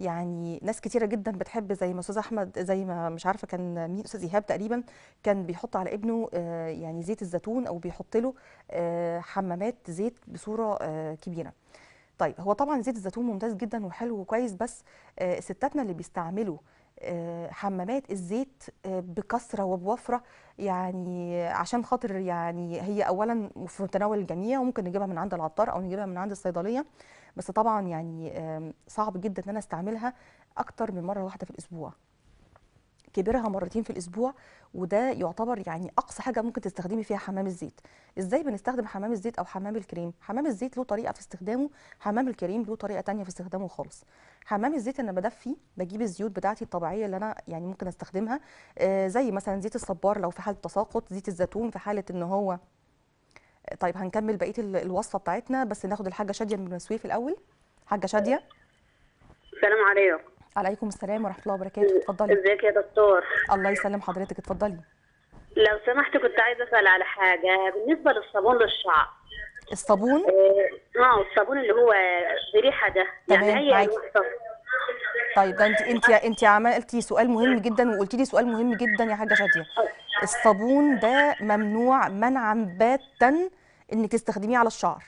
يعني ناس كتيره جدا بتحب زي ما استاذ احمد زي ما مش عارفه كان مين استاذ ايهاب تقريبا كان بيحط على ابنه آه، يعني زيت الزيتون او بيحط له آه، حمامات زيت بصوره آه، كبيره طيب هو طبعا زيت الزيتون ممتاز جدا وحلو وكويس بس ستاتنا اللي بيستعملوا آه، حمامات الزيت آه، بكثره وبوفره يعني عشان خاطر يعني هي اولا في متناول الجميع وممكن نجيبها من عند العطار او نجيبها من عند الصيدليه بس طبعا يعني صعب جدا ان انا استعملها اكتر من مره واحده في الاسبوع كبرها مرتين في الاسبوع وده يعتبر يعني اقصى حاجه ممكن تستخدمي فيها حمام الزيت ازاي بنستخدم حمام الزيت او حمام الكريم حمام الزيت له طريقه في استخدامه حمام الكريم له طريقه تانية في استخدامه خالص حمام الزيت انا بدفي بجيب الزيوت بتاعتي الطبيعيه اللي انا يعني ممكن استخدمها آه زي مثلا زيت الصبار لو في حاله تساقط زيت الزيتون في حاله ان هو طيب هنكمل بقيه الوصفه بتاعتنا بس ناخد الحاجه شاديه من المسويه في الاول حاجه شاديه السلام عليكم عليكم السلام ورحمه الله وبركاته اتفضلي ازيك يا دكتور الله يسلم حضرتك اتفضلي لو سمحت كنت عايزه اسال على حاجه بالنسبه للصابون للشعر الصابون اه, آه، الصابون اللي هو بريحه ده يعني هي أيوة. طيب ده انت انت انت عملتي سؤال مهم جدا وقلت لي سؤال مهم جدا يا حاجه شاديه الصابون ده ممنوع منعا باتا انك تستخدميه على الشعر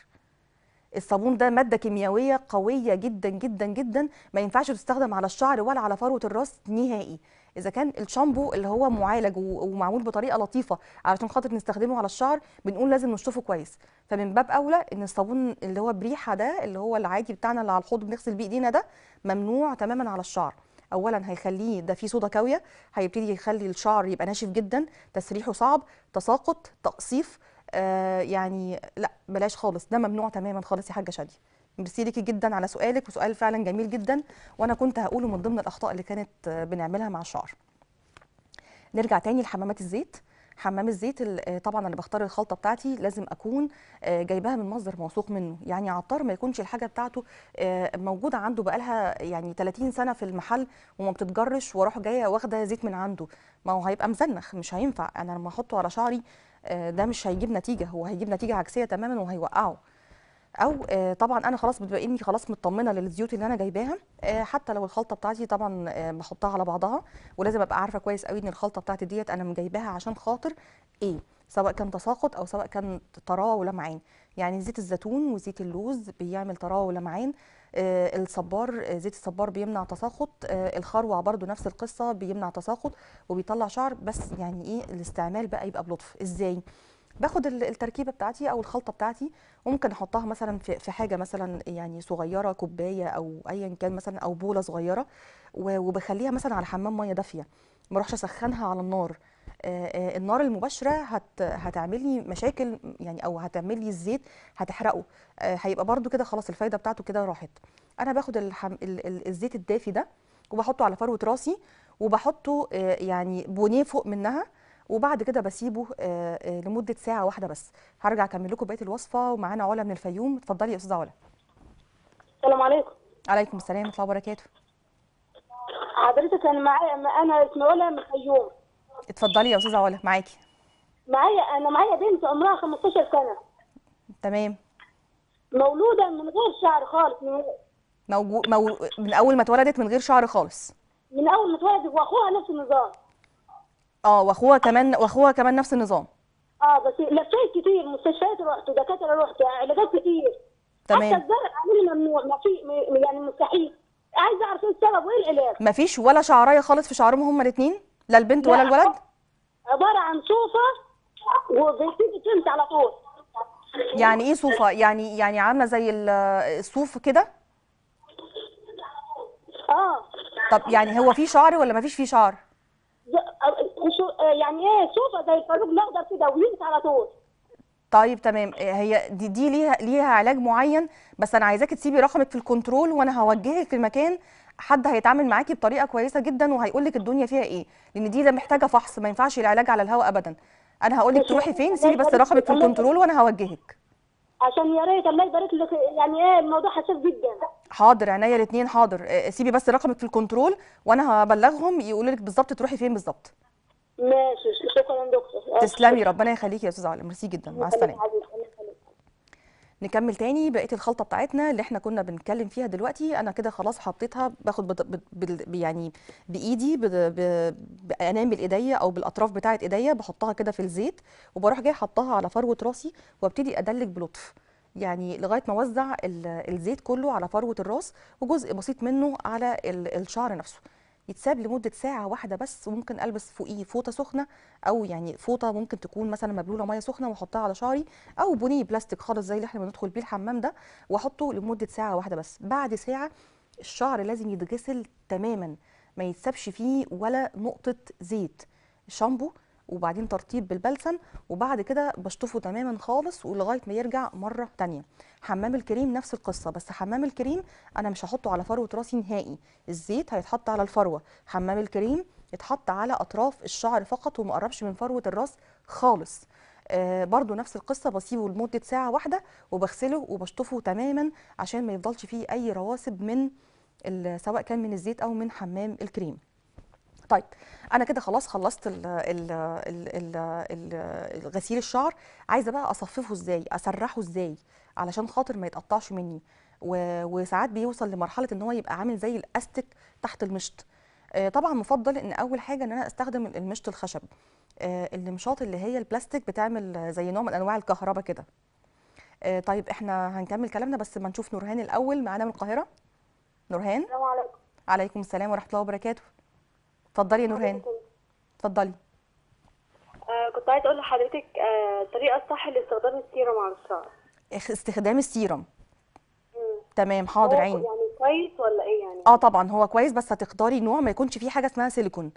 الصابون ده ماده كيميائيه قويه جدا جدا جدا ما ينفعش تستخدم على الشعر ولا على فروه الراس نهائي اذا كان الشامبو اللي هو معالج ومعمول بطريقه لطيفه علشان خاطر نستخدمه على الشعر بنقول لازم نشطفه كويس فمن باب اولى ان الصابون اللي هو بريحه ده اللي هو العادي بتاعنا اللي على الحوض بنغسل بيه ايدينا ده ممنوع تماما على الشعر اولا هيخليه ده فيه صودا كاويه هيبتدي يخلي الشعر يبقى ناشف جدا تسريحه صعب تساقط تقصيف آه، يعني لا بلاش خالص ده ممنوع تماما خالص يا حاجه شادي ميرسي ليكي جدا على سؤالك وسؤال فعلا جميل جدا وانا كنت هقوله من ضمن الاخطاء اللي كانت آه، بنعملها مع الشعر نرجع تاني لحمامات الزيت حمام الزيت آه، طبعا انا بختار الخلطه بتاعتي لازم اكون جايباها من مصدر موثوق منه يعني عطار ما يكونش الحاجه بتاعته موجوده عنده بقالها يعني 30 سنه في المحل وما بتتجرش واروح جايه واخده زيت من عنده ما هو هيبقى مزنخ مش هينفع انا لما احطه على شعري آه، ده مش هيجيب نتيجه هو هيجيب نتيجه عكسيه تماما وهيوقعه او آه، طبعا انا خلاص بتبقى اني خلاص مطمنه للزيوت اللي انا جايباها آه، حتى لو الخلطه بتاعتي طبعا بحطها على بعضها ولازم ابقى عارفه كويس قوي ان الخلطه بتاعتي ديت انا مجايباها عشان خاطر ايه سواء كان تساقط او سواء كان طراوه ولمعان يعني زيت الزيتون وزيت اللوز بيعمل طراوه ولمعان آه، الصبار آه، زيت الصبار بيمنع تساقط آه، الخروع برضو نفس القصه بيمنع تساقط وبيطلع شعر بس يعني ايه الاستعمال بقى يبقى بلطف ازاي باخد التركيبه بتاعتي او الخلطه بتاعتي وممكن احطها مثلا في حاجه مثلا يعني صغيره كوبايه او ايا كان مثلا او بوله صغيره وبخليها مثلا على حمام ميه دافيه ما اروحش اسخنها على النار آه، آه، النار المباشره هت هتعمل لي مشاكل يعني او هتعمل لي الزيت هتحرقه آه، هيبقى برده كده خلاص الفايده بتاعته كده راحت انا باخد الحم... الزيت الدافي ده وبحطه على فروه راسي وبحطه يعني بونيه فوق منها وبعد كده بسيبه لمده ساعه واحده بس هرجع اكمل لكم بقيه الوصفه ومعانا علا من الفيوم اتفضلي يا استاذه علا السلام عليكم عليكم السلام ورحمه الله وبركاته حضرتك انا معايا انا اسمي علا من الفيوم اتفضلي يا استاذه علا معاكي معايا انا معايا بنت عمرها 15 سنه تمام مولوده من غير شعر خالص من موجو... مو... من اول ما اتولدت من غير شعر خالص من اول ما اتولدت واخوها نفس النظام اه واخوها كمان واخوها كمان نفس النظام اه بس لفيت كتير مستشفيات رحت ودكاتره رحت علاجات كتير تمام حتى الزرع عليه ممنوع ما في يعني مستحيل عايزه اعرف ايه السبب وايه العلاج مفيش ولا شعرايه خالص في شعرهم هما الاثنين لا البنت ولا الولد عباره عن صوفه وبتيجي تنسى على طول يعني ايه صوفه يعني يعني عامله زي الصوف كده اه طب يعني هو في شعر ولا ما فيش فيه شعر يعني ايه صوفه زي الفاروق الاخضر كده وينسى على طول طيب تمام هي دي دي ليها ليها علاج معين بس انا عايزاك تسيبي رقمك في الكنترول وانا هوجهك في المكان حد هيتعامل معاكي بطريقه كويسه جدا وهيقول لك الدنيا فيها ايه لان دي محتاجه فحص ما ينفعش العلاج على الهواء ابدا انا هقول لك تروحي فين سيبي بس رقمك في الكنترول وانا هوجهك عشان يا ريت الله يبارك لك يعني ايه الموضوع حساس جدا حاضر عينيا الاثنين حاضر آه، آه، سيبي بس رقمك في الكنترول وانا هبلغهم يقولوا لك بالظبط تروحي فين بالظبط ماشي شكرا دكتور تسلمي ربنا يخليكي يا استاذ علي ميرسي جدا مع السلامه نكمل تاني بقيه الخلطه بتاعتنا اللي احنا كنا بنتكلم فيها دلوقتي انا كده خلاص حطيتها باخد بد... بد... يعني بايدي ب... ب... بانامل ايديا او بالاطراف بتاعه ايديا بحطها كده في الزيت وبروح جاي حطها على فروه راسي وابتدي ادلك بلطف يعني لغايه ما اوزع الزيت كله على فروه الراس وجزء بسيط منه على الشعر نفسه يتساب لمده ساعه واحده بس وممكن البس فوقيه فوطه سخنه او يعني فوطه ممكن تكون مثلا مبلوله ميه سخنه واحطها على شعري او بني بلاستيك خالص زي اللي احنا بندخل بيه الحمام ده واحطه لمده ساعه واحده بس بعد ساعه الشعر لازم يتغسل تماما ما يتسابش فيه ولا نقطه زيت شامبو وبعدين ترطيب بالبلسم وبعد كده بشطفه تماما خالص ولغايه ما يرجع مره ثانيه حمام الكريم نفس القصه بس حمام الكريم انا مش هحطه على فروه راسي نهائي الزيت هيتحط على الفروه حمام الكريم يتحط على اطراف الشعر فقط وما قربش من فروه الراس خالص آه برضو نفس القصة بسيبه لمدة ساعة واحدة وبغسله وبشطفه تماما عشان ما يفضلش فيه أي رواسب من سواء كان من الزيت أو من حمام الكريم طيب انا كده خلاص خلصت ال ال ال ال الـ غسيل الشعر عايزه بقى اصففه ازاي اسرحه ازاي علشان خاطر ما يتقطعش مني و... وساعات بيوصل لمرحله ان هو يبقى عامل زي الاستك تحت المشط آه، طبعا مفضل ان اول حاجه ان انا استخدم المشط الخشب آه، المشاط اللي هي البلاستيك بتعمل زي نوع من انواع الكهرباء كده آه، طيب احنا هنكمل كلامنا بس ما نشوف نورهان الاول معانا من القاهره نورهان السلام عليكم عليكم السلام ورحمه الله وبركاته اتفضلي يا نورهان اتفضلي آه كنت عايزه اقول لحضرتك آه الطريقه الصح لاستخدام السيرم على الشعر استخدام السيرم تمام حاضر عيني يعني كويس ولا ايه يعني اه طبعا هو كويس بس هتختاري نوع ما يكونش فيه حاجه اسمها سيليكون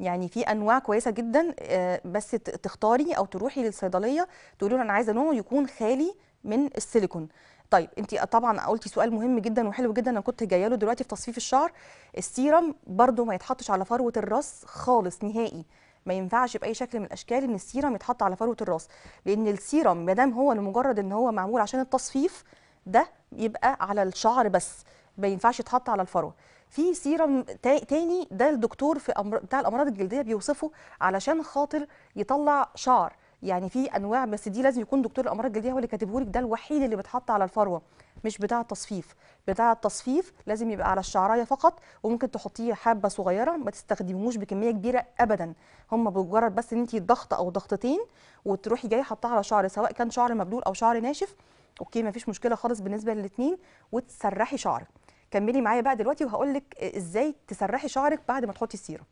يعني في انواع كويسه جدا آه، بس تختاري او تروحي للصيدليه تقولي له انا عايزه نوع يكون خالي من السيليكون طيب انت طبعا قلتي سؤال مهم جدا وحلو جدا انا كنت جايه له دلوقتي في تصفيف الشعر السيرم برده ما يتحطش على فروه الراس خالص نهائي ما ينفعش باي شكل من الاشكال ان السيرم يتحط على فروه الراس لان السيرم ما دام هو لمجرد ان هو معمول عشان التصفيف ده يبقى على الشعر بس ما ينفعش يتحط على الفروه في سيرم تاني ده الدكتور في أمر... بتاع الامراض الجلديه بيوصفه علشان خاطر يطلع شعر يعني في انواع بس دي لازم يكون دكتور الامراض الجلديه هو اللي كاتبه لك ده الوحيد اللي بيتحط على الفروه مش بتاع التصفيف بتاع التصفيف لازم يبقى على الشعرايه فقط وممكن تحطيه حبه صغيره ما تستخدموش بكميه كبيره ابدا هم بمجرد بس ان انت ضغط او ضغطتين وتروحي جايه حطها على شعر سواء كان شعر مبلول او شعر ناشف اوكي ما فيش مشكله خالص بالنسبه للاثنين وتسرحي شعرك كملي معايا بقى دلوقتي وهقول لك ازاي تسرحي شعرك بعد ما تحطي السيره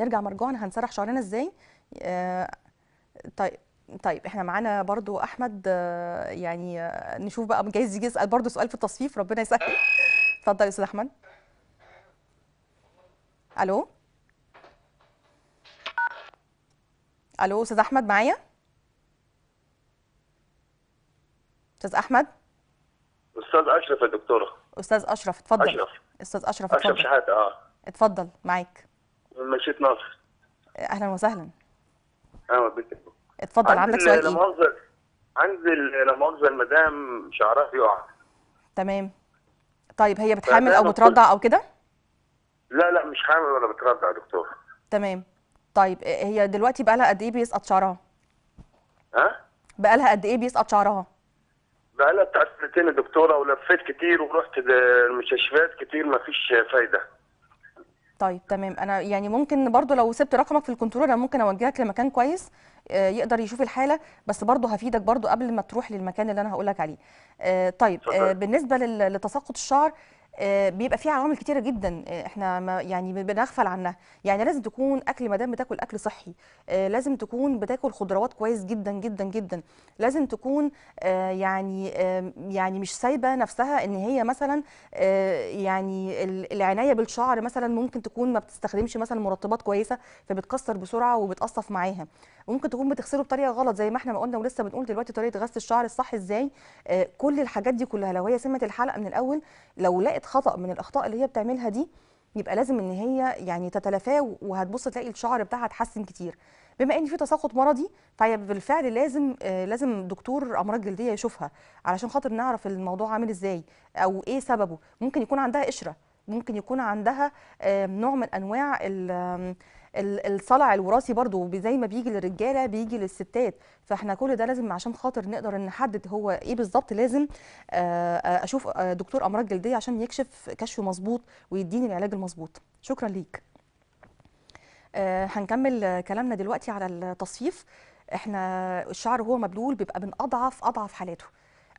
نرجع مرجوعنا هنسرح شعرنا ازاي آه طيب طيب احنا معانا برضو احمد يعني نشوف بقى جايز يجي يسال برضو سؤال في التصفيف ربنا يسهل اتفضل يا استاذ احمد الو الو استاذ احمد معايا استاذ احمد استاذ اشرف يا دكتوره استاذ اشرف اتفضل اشرف استاذ اشرف اتفضل اشرف شحاته اه اتفضل معاك من مشيت ناصر اهلا وسهلا اه اتفضل عندك سؤال ايه؟ مؤاخذه عندي لا مؤاخذه المدام شعرها يقع تمام طيب هي بتحامل او بترضع او كده؟ لا لا مش حامل ولا بترضع يا دكتور تمام طيب آه، هي دلوقتي بقى لها قد ايه بيسقط شعرها؟ ها؟ بقى لها قد ايه بيسقط شعرها؟ بقى لها بتاع سنتين يا دكتوره ولفيت كتير ورحت المستشفيات كتير مفيش فايده طيب تمام انا يعني ممكن برضو لو سبت رقمك في الكنترول انا ممكن اوجهك لمكان كويس آه، يقدر يشوف الحاله بس برضو هفيدك برضو قبل ما تروح للمكان اللي انا هقول لك عليه آه، طيب آه، بالنسبه لتساقط الشعر آه، بيبقى فيه عوامل كتيره جدا آه، احنا ما يعني بنغفل عنها يعني لازم تكون اكل ما دام بتاكل اكل صحي آه، لازم تكون بتاكل خضروات كويس جدا جدا جدا لازم تكون يعني يعني مش سايبه نفسها ان هي مثلا يعني العنايه بالشعر مثلا ممكن تكون ما بتستخدمش مثلا مرطبات كويسه فبتكسر بسرعه وبتقصف معاها ممكن تكون بتغسله بطريقه غلط زي ما احنا ما قلنا ولسه بنقول دلوقتي طريقه غسل الشعر الصح ازاي كل الحاجات دي كلها لو هي سمت الحلقه من الاول لو لقت خطا من الاخطاء اللي هي بتعملها دي يبقى لازم ان هي يعني تتلافاه وهتبص تلاقي الشعر بتاعها اتحسن كتير بما ان في تساقط مرضي فهي بالفعل لازم آه، لازم دكتور امراض جلديه يشوفها علشان خاطر نعرف الموضوع عامل ازاي او ايه سببه ممكن يكون عندها قشره ممكن يكون عندها آه، نوع من انواع الصلع الوراثي برضو زي ما بيجي للرجاله بيجي للستات فاحنا كل ده لازم عشان خاطر نقدر نحدد هو ايه بالظبط لازم آه، آه، اشوف آه، دكتور امراض جلديه عشان يكشف كشف مظبوط ويديني العلاج المظبوط شكرا ليك هنكمل كلامنا دلوقتي على التصفيف احنا الشعر هو مبلول بيبقى من اضعف اضعف حالاته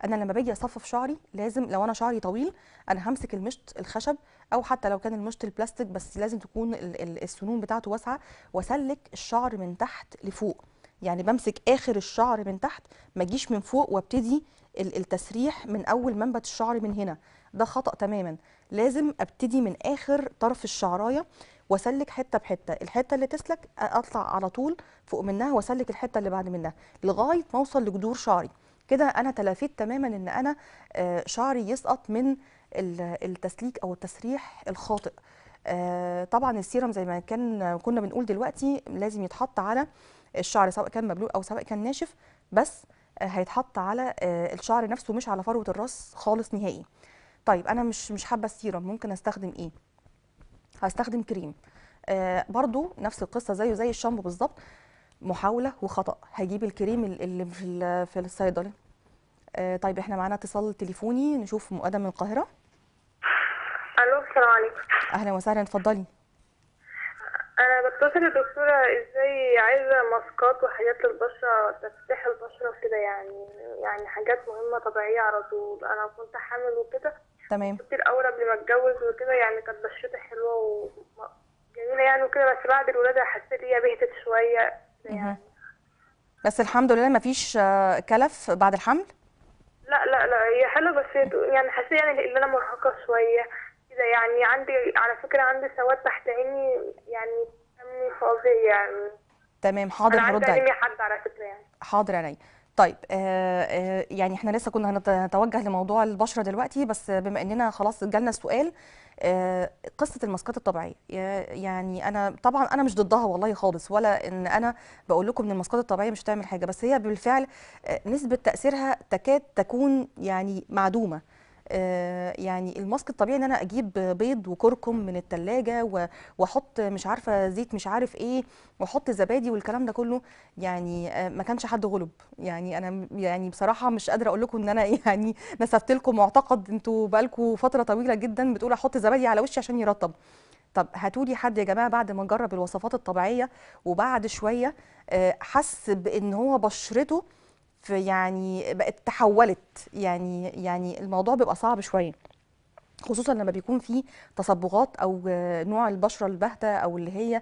انا لما باجي اصفف شعري لازم لو انا شعري طويل انا همسك المشط الخشب او حتى لو كان المشط البلاستيك بس لازم تكون السنون بتاعته واسعه واسلك الشعر من تحت لفوق يعني بمسك اخر الشعر من تحت ما اجيش من فوق وابتدي التسريح من اول منبت الشعر من هنا ده خطا تماما لازم ابتدي من اخر طرف الشعرايه واسلك حته بحته الحته اللي تسلك اطلع على طول فوق منها واسلك الحته اللي بعد منها لغايه ما اوصل لجذور شعري كده انا تلافيت تماما ان انا آه، شعري يسقط من التسليك او التسريح الخاطئ آه، طبعا السيرم زي ما كان كنا بنقول دلوقتي لازم يتحط على الشعر سواء كان مبلول او سواء كان ناشف بس آه، هيتحط على الشعر نفسه مش على فروه الراس خالص نهائي طيب انا مش مش حابه السيرم ممكن استخدم ايه هستخدم كريم آه برضو نفس القصة زيه زي الشامبو بالظبط محاوله وخطا هجيب الكريم اللي في في الصيدله آه، طيب احنا معانا اتصال تليفوني نشوف مؤاده من القاهره الو السلام عليكم اهلا وسهلا اتفضلي انا بتصل الدكتوره ازاي عايزه ماسكات وحاجات للبشره تفتح البشره كده يعني يعني حاجات مهمه طبيعيه على طول انا كنت حامل وكده تمام كنت الاول قبل ما اتجوز وكده يعني كانت بشرتي حلوه وجميله يعني وكده بس بعد الولاده حسيت إن هي بهتت شويه يعني بس الحمد لله ما فيش آه، كلف بعد الحمل لا لا لا هي حلوه بس يعني حسيت يعني ان انا مرهقه شويه كده يعني عندي على فكره عندي سواد تحت عيني يعني فاضيه يعني تمام حاضر هرد عليك حد على فكره يعني حاضر عليا طيب آه، آه، يعني احنا لسه كنا هنتوجه لموضوع البشره دلوقتي بس بما اننا خلاص جالنا السؤال آه، قصه الماسكات الطبيعيه يعني انا طبعا انا مش ضدها والله خالص ولا ان انا بقول لكم ان الماسكات الطبيعيه مش هتعمل حاجه بس هي بالفعل نسبه تاثيرها تكاد تكون يعني معدومه آه، يعني الماسك الطبيعي ان انا اجيب بيض وكركم من التلاجة واحط مش عارفه زيت مش عارف ايه واحط زبادي والكلام ده كله يعني آه، ما كانش حد غلب يعني انا يعني بصراحه مش قادره اقول لكم ان انا يعني نسفت لكم معتقد انتوا بقالكم فتره طويله جدا بتقول احط زبادي على وشي عشان يرطب طب هاتوا لي حد يا جماعه بعد ما جرب الوصفات الطبيعيه وبعد شويه آه، حس بان هو بشرته في يعني بقت تحولت يعني يعني الموضوع بيبقى صعب شويه خصوصا لما بيكون في تصبغات او نوع البشره البهته او اللي هي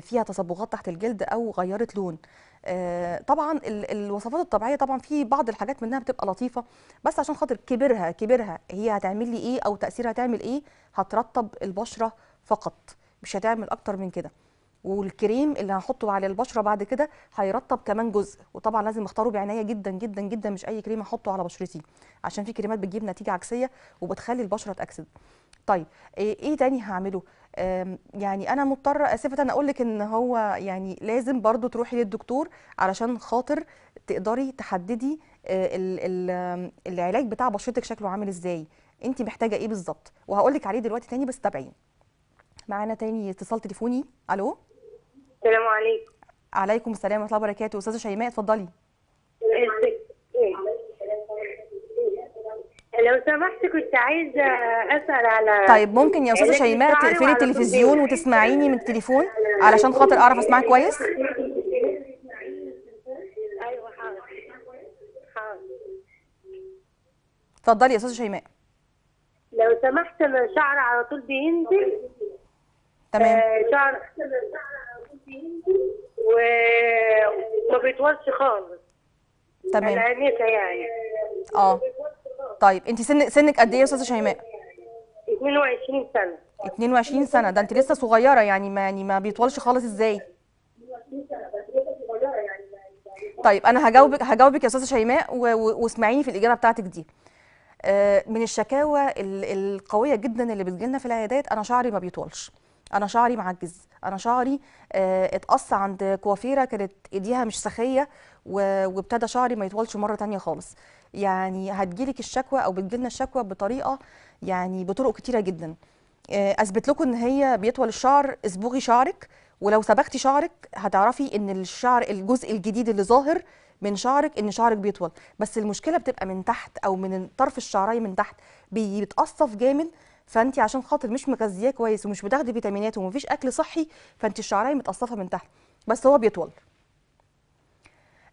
فيها تصبغات تحت الجلد او غيرت لون آه، طبعا الوصفات الطبيعيه طبعا في بعض الحاجات منها بتبقى لطيفه بس عشان خاطر كبرها كبرها هي هتعمل لي ايه او تاثيرها هتعمل ايه هترطب البشره فقط مش هتعمل اكتر من كده والكريم اللي هحطه على البشره بعد كده هيرطب كمان جزء وطبعا لازم اختاره بعنايه جدا جدا جدا مش اي كريم احطه على بشرتي عشان في كريمات بتجيب نتيجه عكسيه وبتخلي البشره تاكسد طيب ايه, إيه تاني هعمله يعني انا مضطره اسفه اقول لك ان هو يعني لازم برضو تروحي للدكتور علشان خاطر تقدري تحددي آه، العلاج بتاع بشرتك شكله عامل ازاي انت محتاجه ايه بالظبط وهقول لك عليه دلوقتي تاني بس تابعيني معانا تاني اتصال تليفوني الو السلام عليكم عليكم السلام ورحمه الله وبركاته استاذه شيماء اتفضلي لو سمحت كنت عايزه اسال على طيب ممكن يا استاذه شيماء تقفلي التلفزيون وتسمعيني من التليفون علشان خاطر اعرف اسمعك كويس ايوه حاضر حاضر اتفضلي يا استاذه شيماء لو سمحت شعر على طول بينزل تمام آه، شعر وما بيطولش خالص تمام انا عنيفه يعني اه طيب انت سن سنك قد ايه يا استاذه شيماء 22 سنه 22 سنه ده انت لسه صغيره يعني ما يعني ما بيطولش خالص ازاي يعني، طيب انا هجاوبك هجاوبك يا استاذه شيماء واسمعيني في الاجابه بتاعتك دي آه، من الشكاوى القويه جدا اللي بتجيلنا في العيادات انا شعري ما بيطولش انا شعري معجز انا شعري آه، اتقص عند كوافيره كانت ايديها مش سخيه وابتدى شعري ما يطولش مره تانية خالص يعني هتجيلك الشكوى او بتجيلنا الشكوى بطريقه يعني بطرق كتيره جدا آه، اثبت لكم ان هي بيطول الشعر اصبغي شعرك ولو صبغتي شعرك هتعرفي ان الشعر الجزء الجديد اللي ظاهر من شعرك ان شعرك بيطول بس المشكله بتبقى من تحت او من طرف الشعريه من تحت بيتقصف جامد فانت عشان خاطر مش مغذياه كويس ومش بتاخدي فيتامينات ومفيش اكل صحي فانت الشعريه متقصفه من تحت بس هو بيطول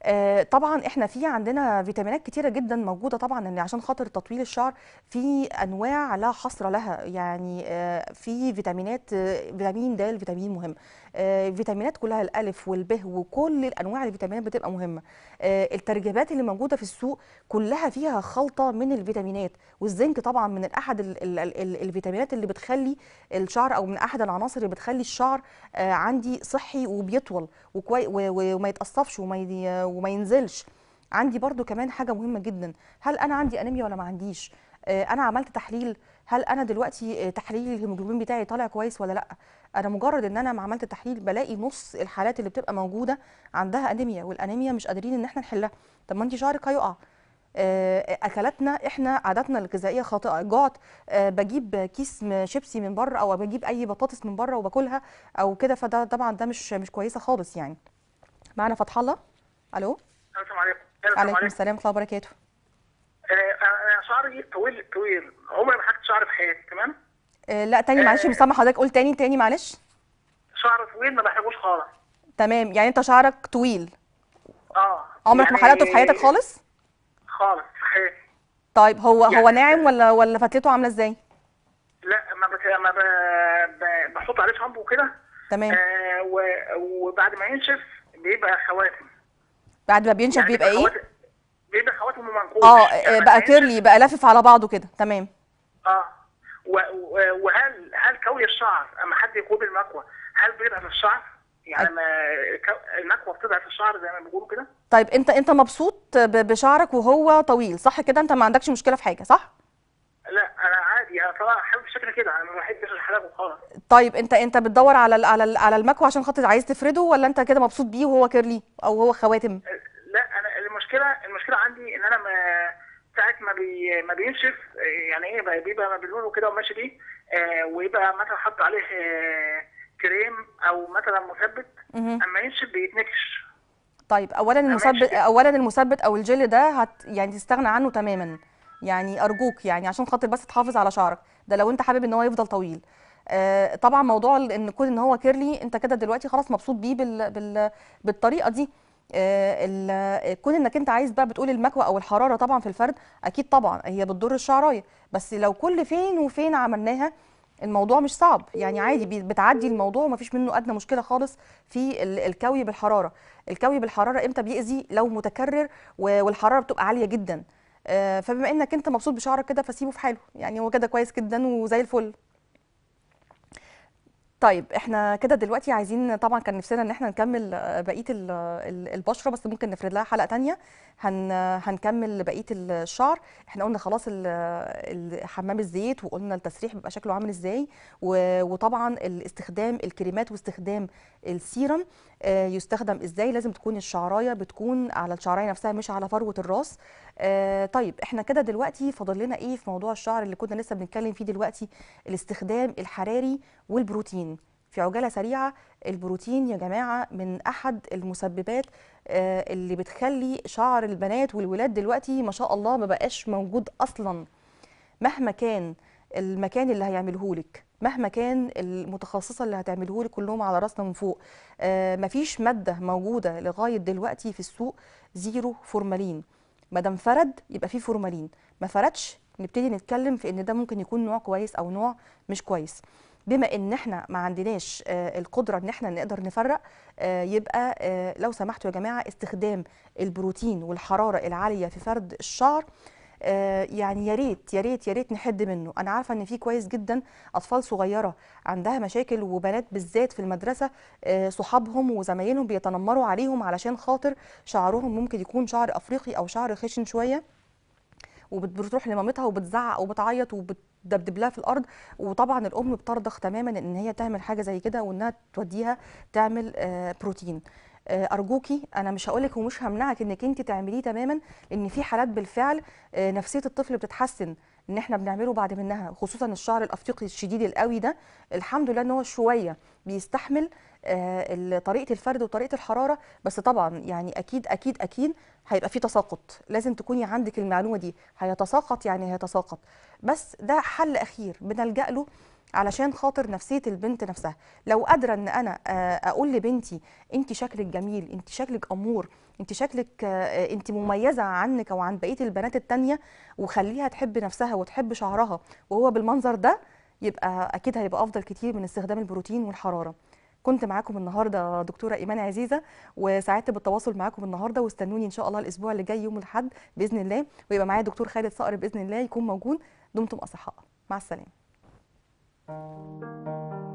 آه، طبعا احنا في عندنا فيتامينات كتيره جدا موجوده طبعا ان عشان خاطر تطويل الشعر في انواع لا حصر لها يعني آه، في فيتامينات آه، فيتامين د فيتامين مهم فيتامينات كلها الالف والب وكل الانواع الفيتامينات بتبقى مهمه الترجيبات اللي موجوده في السوق كلها فيها خلطه من الفيتامينات والزنك طبعا من احد الفيتامينات اللي بتخلي الشعر او من احد العناصر اللي بتخلي الشعر عندي صحي وبيطول وما يتقصفش وما وما ينزلش عندي برضو كمان حاجه مهمه جدا هل انا عندي انيميا ولا ما عنديش آه، انا عملت تحليل هل انا دلوقتي آه، تحليل الهيموجلوبين بتاعي طالع كويس ولا لا انا مجرد ان انا ما عملت تحليل بلاقي نص الحالات اللي بتبقى موجوده عندها انيميا والانيميا مش قادرين ان احنا نحلها طب ما انت شعرك هيقع آه، اكلاتنا احنا عاداتنا الغذائيه خاطئه جعت بجيب كيس شيبسي من بره او بجيب اي بطاطس من بره وباكلها او كده فده طبعا ده مش مش كويسه خالص يعني معنا فتح الله الو السلام عليكم وعليكم السلام ورحمه الله وبركاته آه، آه، آه، شعري طويل طويل عمري ما حكت شعري في حياتي تمام لا تاني معلش آه مسامح حضرتك قول تاني تاني معلش شعر طويل ما بحبوش خالص تمام يعني انت شعرك طويل اه عمرك يعني ما حلقته في حياتك خالص خالص في حياتي طيب هو يعني هو ناعم ولا ولا فتلته عامله ازاي لا ما بت... ما ب... ب... بحط عليه شامبو كده تمام آه و... وبعد ما ينشف بيبقى خواتم بعد ما بينشف يعني بيبقى ايه؟ بيبقى خواتم منقوش اه يعني آه، بقى كيرلي بقى لافف على بعضه كده تمام اه وهل هل كوي الشعر اما حد يكوي المكوى هل بيضعف الشعر؟ يعني ما المكوى بتضعف الشعر زي ما بيقولوا كده؟ طيب انت انت مبسوط بشعرك وهو طويل صح كده انت ما عندكش مشكله في حاجه صح؟ لا انا عادي انا طبعا احب الشكل كده انا ما بحبش الحلاق خالص طيب انت انت بتدور على على على المكوى عشان خاطر عايز تفرده ولا انت كده مبسوط بيه وهو كيرلي او هو خواتم؟ أه، لا انا المشكله المشكله عندي ان انا ما ساعه ما بي ما بينشف أه، يعني ايه بيبقى مبلول كده وماشي بيه آه ويبقى مثلا حط عليه أه، كريم او مثلا مثبت اما ينشف بيتنكش طيب اولا المثبت اولا المثبت او الجل ده هت يعني تستغنى عنه تماما يعني ارجوك يعني عشان خاطر بس تحافظ على شعرك ده لو انت حابب ان هو يفضل طويل آه طبعا موضوع ان كون ان هو كيرلي انت كده دلوقتي خلاص مبسوط بيه بال بال بالطريقه دي آه كون انك انت عايز بقى بتقول المكوى او الحراره طبعا في الفرد اكيد طبعا هي بتضر الشعرايه بس لو كل فين وفين عملناها الموضوع مش صعب يعني عادي بتعدي الموضوع ومفيش منه ادنى مشكله خالص في الكوي بالحراره الكوي بالحراره امتى بيأذي لو متكرر والحراره بتبقى عاليه جدا آه، فبما انك انت مبسوط بشعرك كده فسيبه في حاله يعني هو كده كويس جدا وزي الفل طيب احنا كده دلوقتي عايزين طبعا كان نفسنا ان احنا نكمل آه، بقيه البشره بس ممكن نفرد لها حلقه تانية هن هنكمل بقيه الشعر احنا قلنا خلاص حمام الزيت وقلنا التسريح بيبقى شكله عامل ازاي وطبعا استخدام الكريمات واستخدام السيرم آه، يستخدم ازاي لازم تكون الشعرايه بتكون على الشعرايه نفسها مش على فروه الراس آه، طيب احنا كده دلوقتي فاضل لنا ايه في موضوع الشعر اللي كنا لسه بنتكلم فيه دلوقتي الاستخدام الحراري والبروتين في عجاله سريعه البروتين يا جماعه من احد المسببات آه، اللي بتخلي شعر البنات والولاد دلوقتي ما شاء الله ما بقاش موجود اصلا مهما كان المكان اللي هيعملهولك لك مهما كان المتخصصه اللي هتعمله لي كلهم على راسنا من فوق آه مفيش ماده موجوده لغايه دلوقتي في السوق زيرو فورمالين ما دام فرد يبقى فيه فورمالين ما فردش نبتدي نتكلم في ان ده ممكن يكون نوع كويس او نوع مش كويس بما ان احنا ما عندناش آه، القدره ان احنا نقدر نفرق آه، يبقى آه، لو سمحتوا يا جماعه استخدام البروتين والحراره العاليه في فرد الشعر آه، يعني يا ريت يا ريت يا ريت نحد منه انا عارفه ان في كويس جدا اطفال صغيره عندها مشاكل وبنات بالذات في المدرسه آه، صحابهم وزمايلهم بيتنمروا عليهم علشان خاطر شعرهم ممكن يكون شعر افريقي او شعر خشن شويه وبتروح لمامتها وبتزعق وبتعيط وبتدبدب لها في الارض وطبعا الام بترضخ تماما ان هي تعمل حاجه زي كده وانها توديها تعمل آه، بروتين آه، ارجوكي انا مش هقولك ومش همنعك انك انت تعمليه تماما لان في حالات بالفعل آه، نفسيه الطفل بتتحسن ان احنا بنعمله بعد منها خصوصا الشعر الافريقي الشديد القوي ده الحمد لله ان هو شويه بيستحمل آه، طريقه الفرد وطريقه الحراره بس طبعا يعني اكيد اكيد اكيد هيبقى في تساقط لازم تكوني عندك المعلومه دي هيتساقط يعني هيتساقط بس ده حل اخير بنلجا له علشان خاطر نفسيه البنت نفسها لو قادره ان انا آه، اقول لبنتي انت شكلك جميل انت شكلك امور انت شكلك آه، آه، انت مميزه عنك او عن بقيه البنات التانية وخليها تحب نفسها وتحب شعرها وهو بالمنظر ده يبقى اكيد هيبقى افضل كتير من استخدام البروتين والحراره كنت معاكم النهارده دكتوره ايمان عزيزه وسعدت بالتواصل معاكم النهارده واستنوني ان شاء الله الاسبوع اللي جاي يوم الاحد باذن الله ويبقى معايا دكتور خالد صقر باذن الله يكون موجود دمتم اصحاء مع السلامه Thank you.